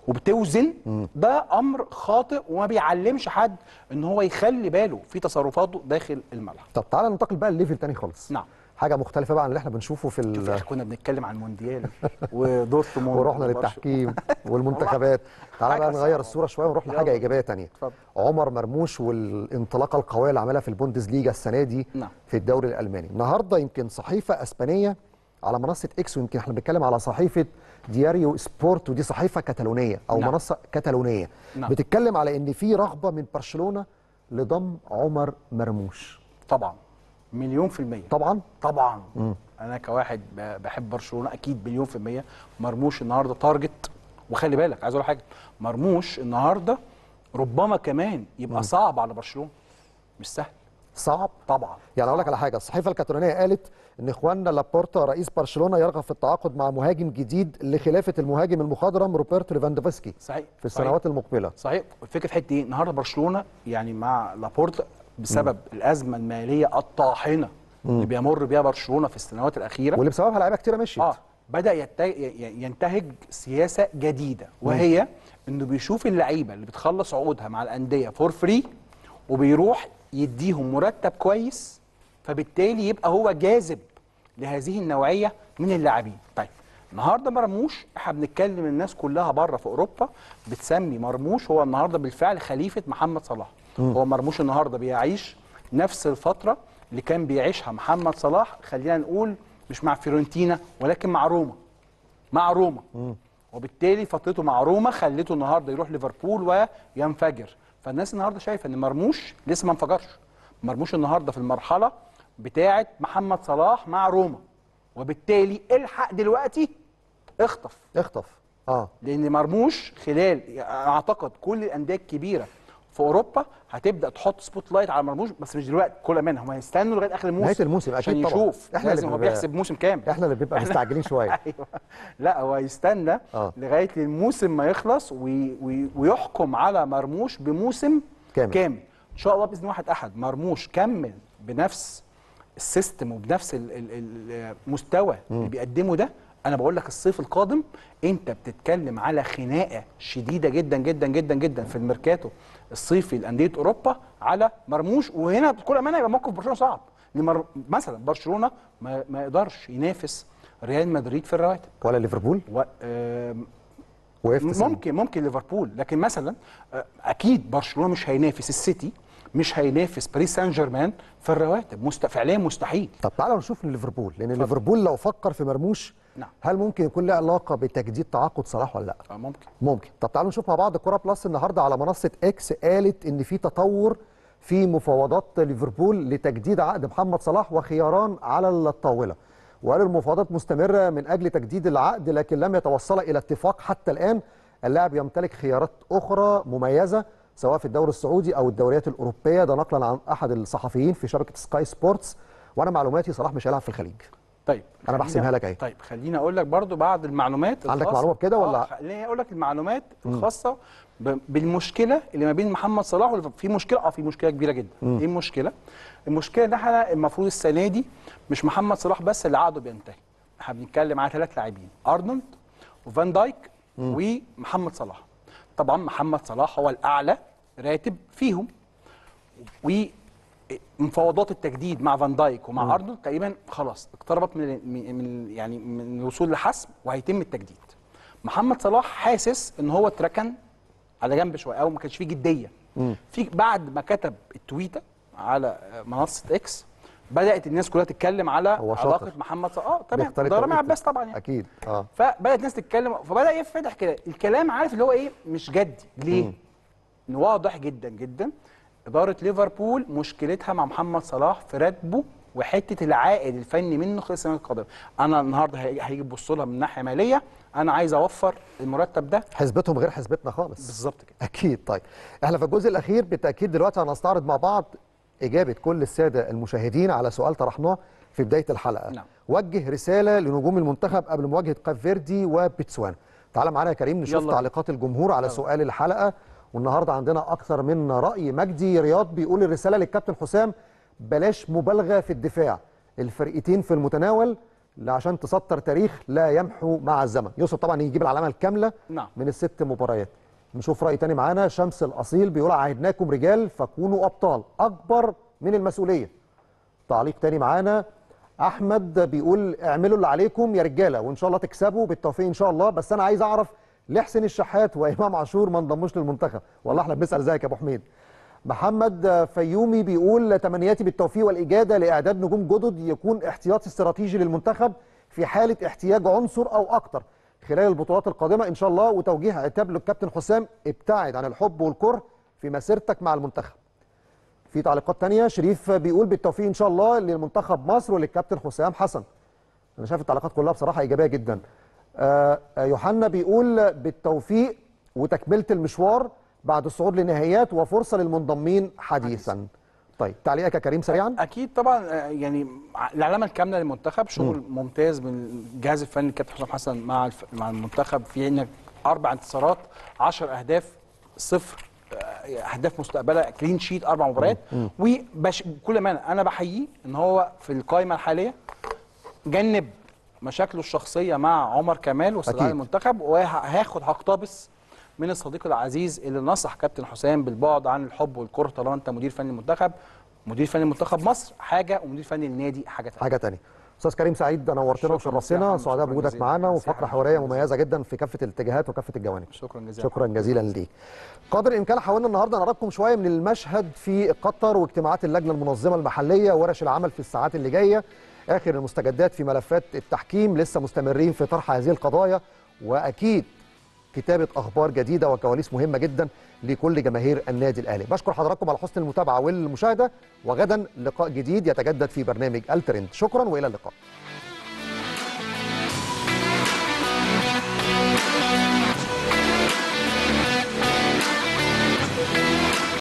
وبتوزن ده امر خاطئ وما بيعلمش حد ان هو يخلي باله في تصرفاته داخل الملعب. طب تعالى ننتقل بقى لليفل تاني خالص. نعم. حاجه مختلفه بقى عن اللي احنا بنشوفه في ال... احنا كنا بنتكلم عن المونديال [LAUGHS] ودورتموند ورحنا للتحكيم [LAUGHS] والمنتخبات تعالى بقى نغير الصوره شويه ونروح لحاجه ايجابيه ثانيه عمر مرموش والانطلاقه القويه اللي عملها في ليجا السنه دي نعم. في الدوري الالماني النهارده يمكن صحيفه اسبانيه على منصه اكس ويمكن احنا بنتكلم على صحيفه دياريو سبورت ودي صحيفه كتالونيه او نعم. منصه كتالونيه نعم. بتتكلم على ان في رغبه من برشلونه لضم عمر مرموش طبعا مليون في المية طبعا طبعا م. انا كواحد بحب برشلونه اكيد مليون في المية مرموش النهارده تارجت وخلي بالك عايز اقول حاجه مرموش النهارده ربما كمان يبقى م. صعب على برشلونه مش سهل صعب طبعا يعني اقول لك على حاجه الصحيفه الكاتالونيه قالت ان اخواننا لابورتا رئيس برشلونه يرغب في التعاقد مع مهاجم جديد لخلافه المهاجم المخضرم روبرت ليفاندوفسكي صحيح في السنوات صحيح. المقبله صحيح الفكره في حته ايه النهارده برشلونه يعني مع لابورتا بسبب م. الازمه الماليه الطاحنه اللي بيمر بيها برشلونه في السنوات الاخيره واللي بسببها لعيبه كتيره مشيت اه بدا ينتهج سياسه جديده وهي م. انه بيشوف اللعيبه اللي بتخلص عقودها مع الانديه فور فري وبيروح يديهم مرتب كويس فبالتالي يبقى هو جاذب لهذه النوعيه من اللاعبين طيب النهارده مرموش احنا بنتكلم الناس كلها بره في اوروبا بتسمي مرموش هو النهارده بالفعل خليفه محمد صلاح هو مرموش النهارده بيعيش نفس الفتره اللي كان بيعيشها محمد صلاح خلينا نقول مش مع فيورنتينا ولكن مع روما مع روما وبالتالي فترته مع روما خلته النهارده يروح ليفربول وينفجر فالناس النهارده شايفه ان مرموش لسه ما انفجرش مرموش النهارده في المرحله بتاعه محمد صلاح مع روما وبالتالي الحق دلوقتي اخطف اخطف اه لان مرموش خلال اعتقد كل الانديه الكبيره في اوروبا هتبدا تحط سبوت لايت على مرموش بس مش دلوقتي كل منهم هيستنوا لغايه اخر الموسم نهايه الموسم عشان اكيد طبعا يشوف احنا لازم هو بيحسب موسم كامل احنا اللي بنبقى [LAUGHS] مستعجلين شويه أيوة. لا هو هيستنى آه. لغايه الموسم ما يخلص وي... وي... ويحكم على مرموش بموسم كامل كامل ان شاء الله باذن واحد احد مرموش كمل بنفس السيستم وبنفس المستوى اللي بيقدمه ده انا بقول لك الصيف القادم انت بتتكلم على خناقه شديده جدا جدا جدا جدا في الميركاتو الصيفي لانديه اوروبا على مرموش وهنا بكل امانه يبقى موقف برشلونه صعب لمر... مثلا برشلونه ما, ما يقدرش ينافس ريال مدريد في الرواتب ولا ليفربول و... آه... ممكن ممكن ليفربول لكن مثلا آه... اكيد برشلونه مش هينافس السيتي مش هينافس باريس سان جيرمان في الرواتب مست... فعليا مستحيل طب تعالوا نشوف ليفربول لان ليفربول لو فكر في مرموش نعم هل ممكن يكون له علاقه بتجديد تعاقد صلاح ولا لا؟ آه ممكن ممكن طب تعالوا نشوف مع بعض كوره بلس النهارده على منصه اكس قالت ان في تطور في مفاوضات ليفربول لتجديد عقد محمد صلاح وخياران على الطاوله وقالوا المفاوضات مستمره من اجل تجديد العقد لكن لم يتوصل الى اتفاق حتى الان اللاعب يمتلك خيارات اخرى مميزه سواء في الدوري السعودي او الدوريات الاوروبيه ده نقلا عن احد الصحفيين في شبكه سكاي سبورتس وانا معلوماتي صلاح مش هيلعب في الخليج طيب انا بحسبها لك اهي طيب خليني اقول لك برضو بعض المعلومات الخاصة عندك معلومه بكده ولا آه، خليني اقول لك المعلومات الخاصه بالمشكله اللي ما بين محمد صلاح في مشكله اه في مشكله كبيره جدا مم. ايه المشكله المشكله ان احنا المفروض السنه دي مش محمد صلاح بس اللي عقده بينتهي احنا بنتكلم على ثلاث لاعبين ارنولد وفان دايك مم. ومحمد صلاح طبعا محمد صلاح هو الاعلى راتب فيهم مفاوضات التجديد مع فان دايك ومع ارنولد تقريبا خلاص اقتربت من من يعني من الوصول لحسم وهيتم التجديد محمد صلاح حاسس ان هو اتركن على جنب شويه او ما كانش فيه جديه في بعد ما كتب التويته على منصه اكس بدات الناس كلها تتكلم على علاقه محمد صلاح اه تمام ده رامي عباس طبعا يعني اكيد اه فبدات الناس تتكلم فبدا يفتح كده الكلام عارف اللي هو ايه مش جدي ليه؟ واضح جدا جدا اداره ليفربول مشكلتها مع محمد صلاح في راتبه وحته العائد الفني منه خلال السنه القادمه انا النهارده هيجي تبص لها من ناحيه ماليه انا عايز اوفر المرتب ده حسبتهم غير حسبتنا خالص بالظبط كده اكيد طيب احنا في الجزء الاخير بالتاكيد دلوقتي هنستعرض مع بعض اجابه كل الساده المشاهدين على سؤال طرحناه في بدايه الحلقه نعم. وجه رساله لنجوم المنتخب قبل مواجهه كاب فيردي وبتسوانا، تعال معانا يا كريم نشوف يلا. تعليقات الجمهور على يلا. سؤال الحلقه والنهارده عندنا اكثر من راي مجدي رياض بيقول الرساله للكابتن حسام بلاش مبالغه في الدفاع الفرقتين في المتناول عشان تسطر تاريخ لا يمحو مع الزمن يوسف طبعا يجيب العلامه الكامله نعم. من الست مباريات نشوف راي تاني معانا شمس الاصيل بيقول عهدناكم رجال فكونوا ابطال اكبر من المسؤوليه تعليق تاني معانا احمد بيقول اعملوا اللي عليكم يا رجاله وان شاء الله تكسبوا بالتوفيق ان شاء الله بس انا عايز اعرف ليه حسين الشحات وامام عاشور ما انضموش للمنتخب والله احنا بنسال زيك يا ابو حميد محمد فيومي بيقول تمنياتي بالتوفيق والاجاده لاعداد نجوم جدد يكون احتياط استراتيجي للمنتخب في حاله احتياج عنصر او اكتر خلال البطولات القادمه ان شاء الله وتوجيه عتاب للكابتن حسام ابتعد عن الحب والكره في مسيرتك مع المنتخب في تعليقات تانية شريف بيقول بالتوفيق ان شاء الله للمنتخب مصر وللكابتن حسام حسن انا شايف التعليقات كلها بصراحه ايجابيه جدا آه، آه، يوحنا بيقول بالتوفيق وتكمله المشوار بعد الصعود لنهايات وفرصه للمنضمين حديثا طيب تعليقك يا كريم سريعا اكيد طبعا آه، يعني العلامه الكامله للمنتخب شغل م. ممتاز من الجهاز الفني الكابتن حسام حسن مع الف... مع المنتخب في عندك اربع انتصارات 10 اهداف صفر اهداف مستقبله كلين شيت اربع مباريات وبكل بش... امانه انا بحييه ان هو في القائمه الحاليه جنب مشاكله الشخصيه مع عمر كمال واستدعاء المنتخب وهاخد هقتبس من الصديق العزيز اللي نصح كابتن حسام بالبعد عن الحب والكره طالما انت مدير فني المنتخب مدير فني منتخب مصر حاجه ومدير فني النادي حاجه ثانيه حاجه ثانيه استاذ كريم سعيد نورتنا وشرفتنا سعداء بوجودك معانا وفقره حواريه مميزه جدا في كافه الاتجاهات وكافه الجوانب شكرا جزيلا شكرا جزيلا ليك قدر الامكان حاولنا النهارده نقربكم شويه من المشهد في قطر واجتماعات اللجنه المنظمه المحليه وورش العمل في الساعات اللي جايه آخر المستجدات في ملفات التحكيم لسه مستمرين في طرح هذه القضايا وأكيد كتابة أخبار جديدة وكواليس مهمة جدا لكل جماهير النادي الأهلي بشكر حضراتكم على حسن المتابعة والمشاهدة وغدا لقاء جديد يتجدد في برنامج الترند شكرا وإلى اللقاء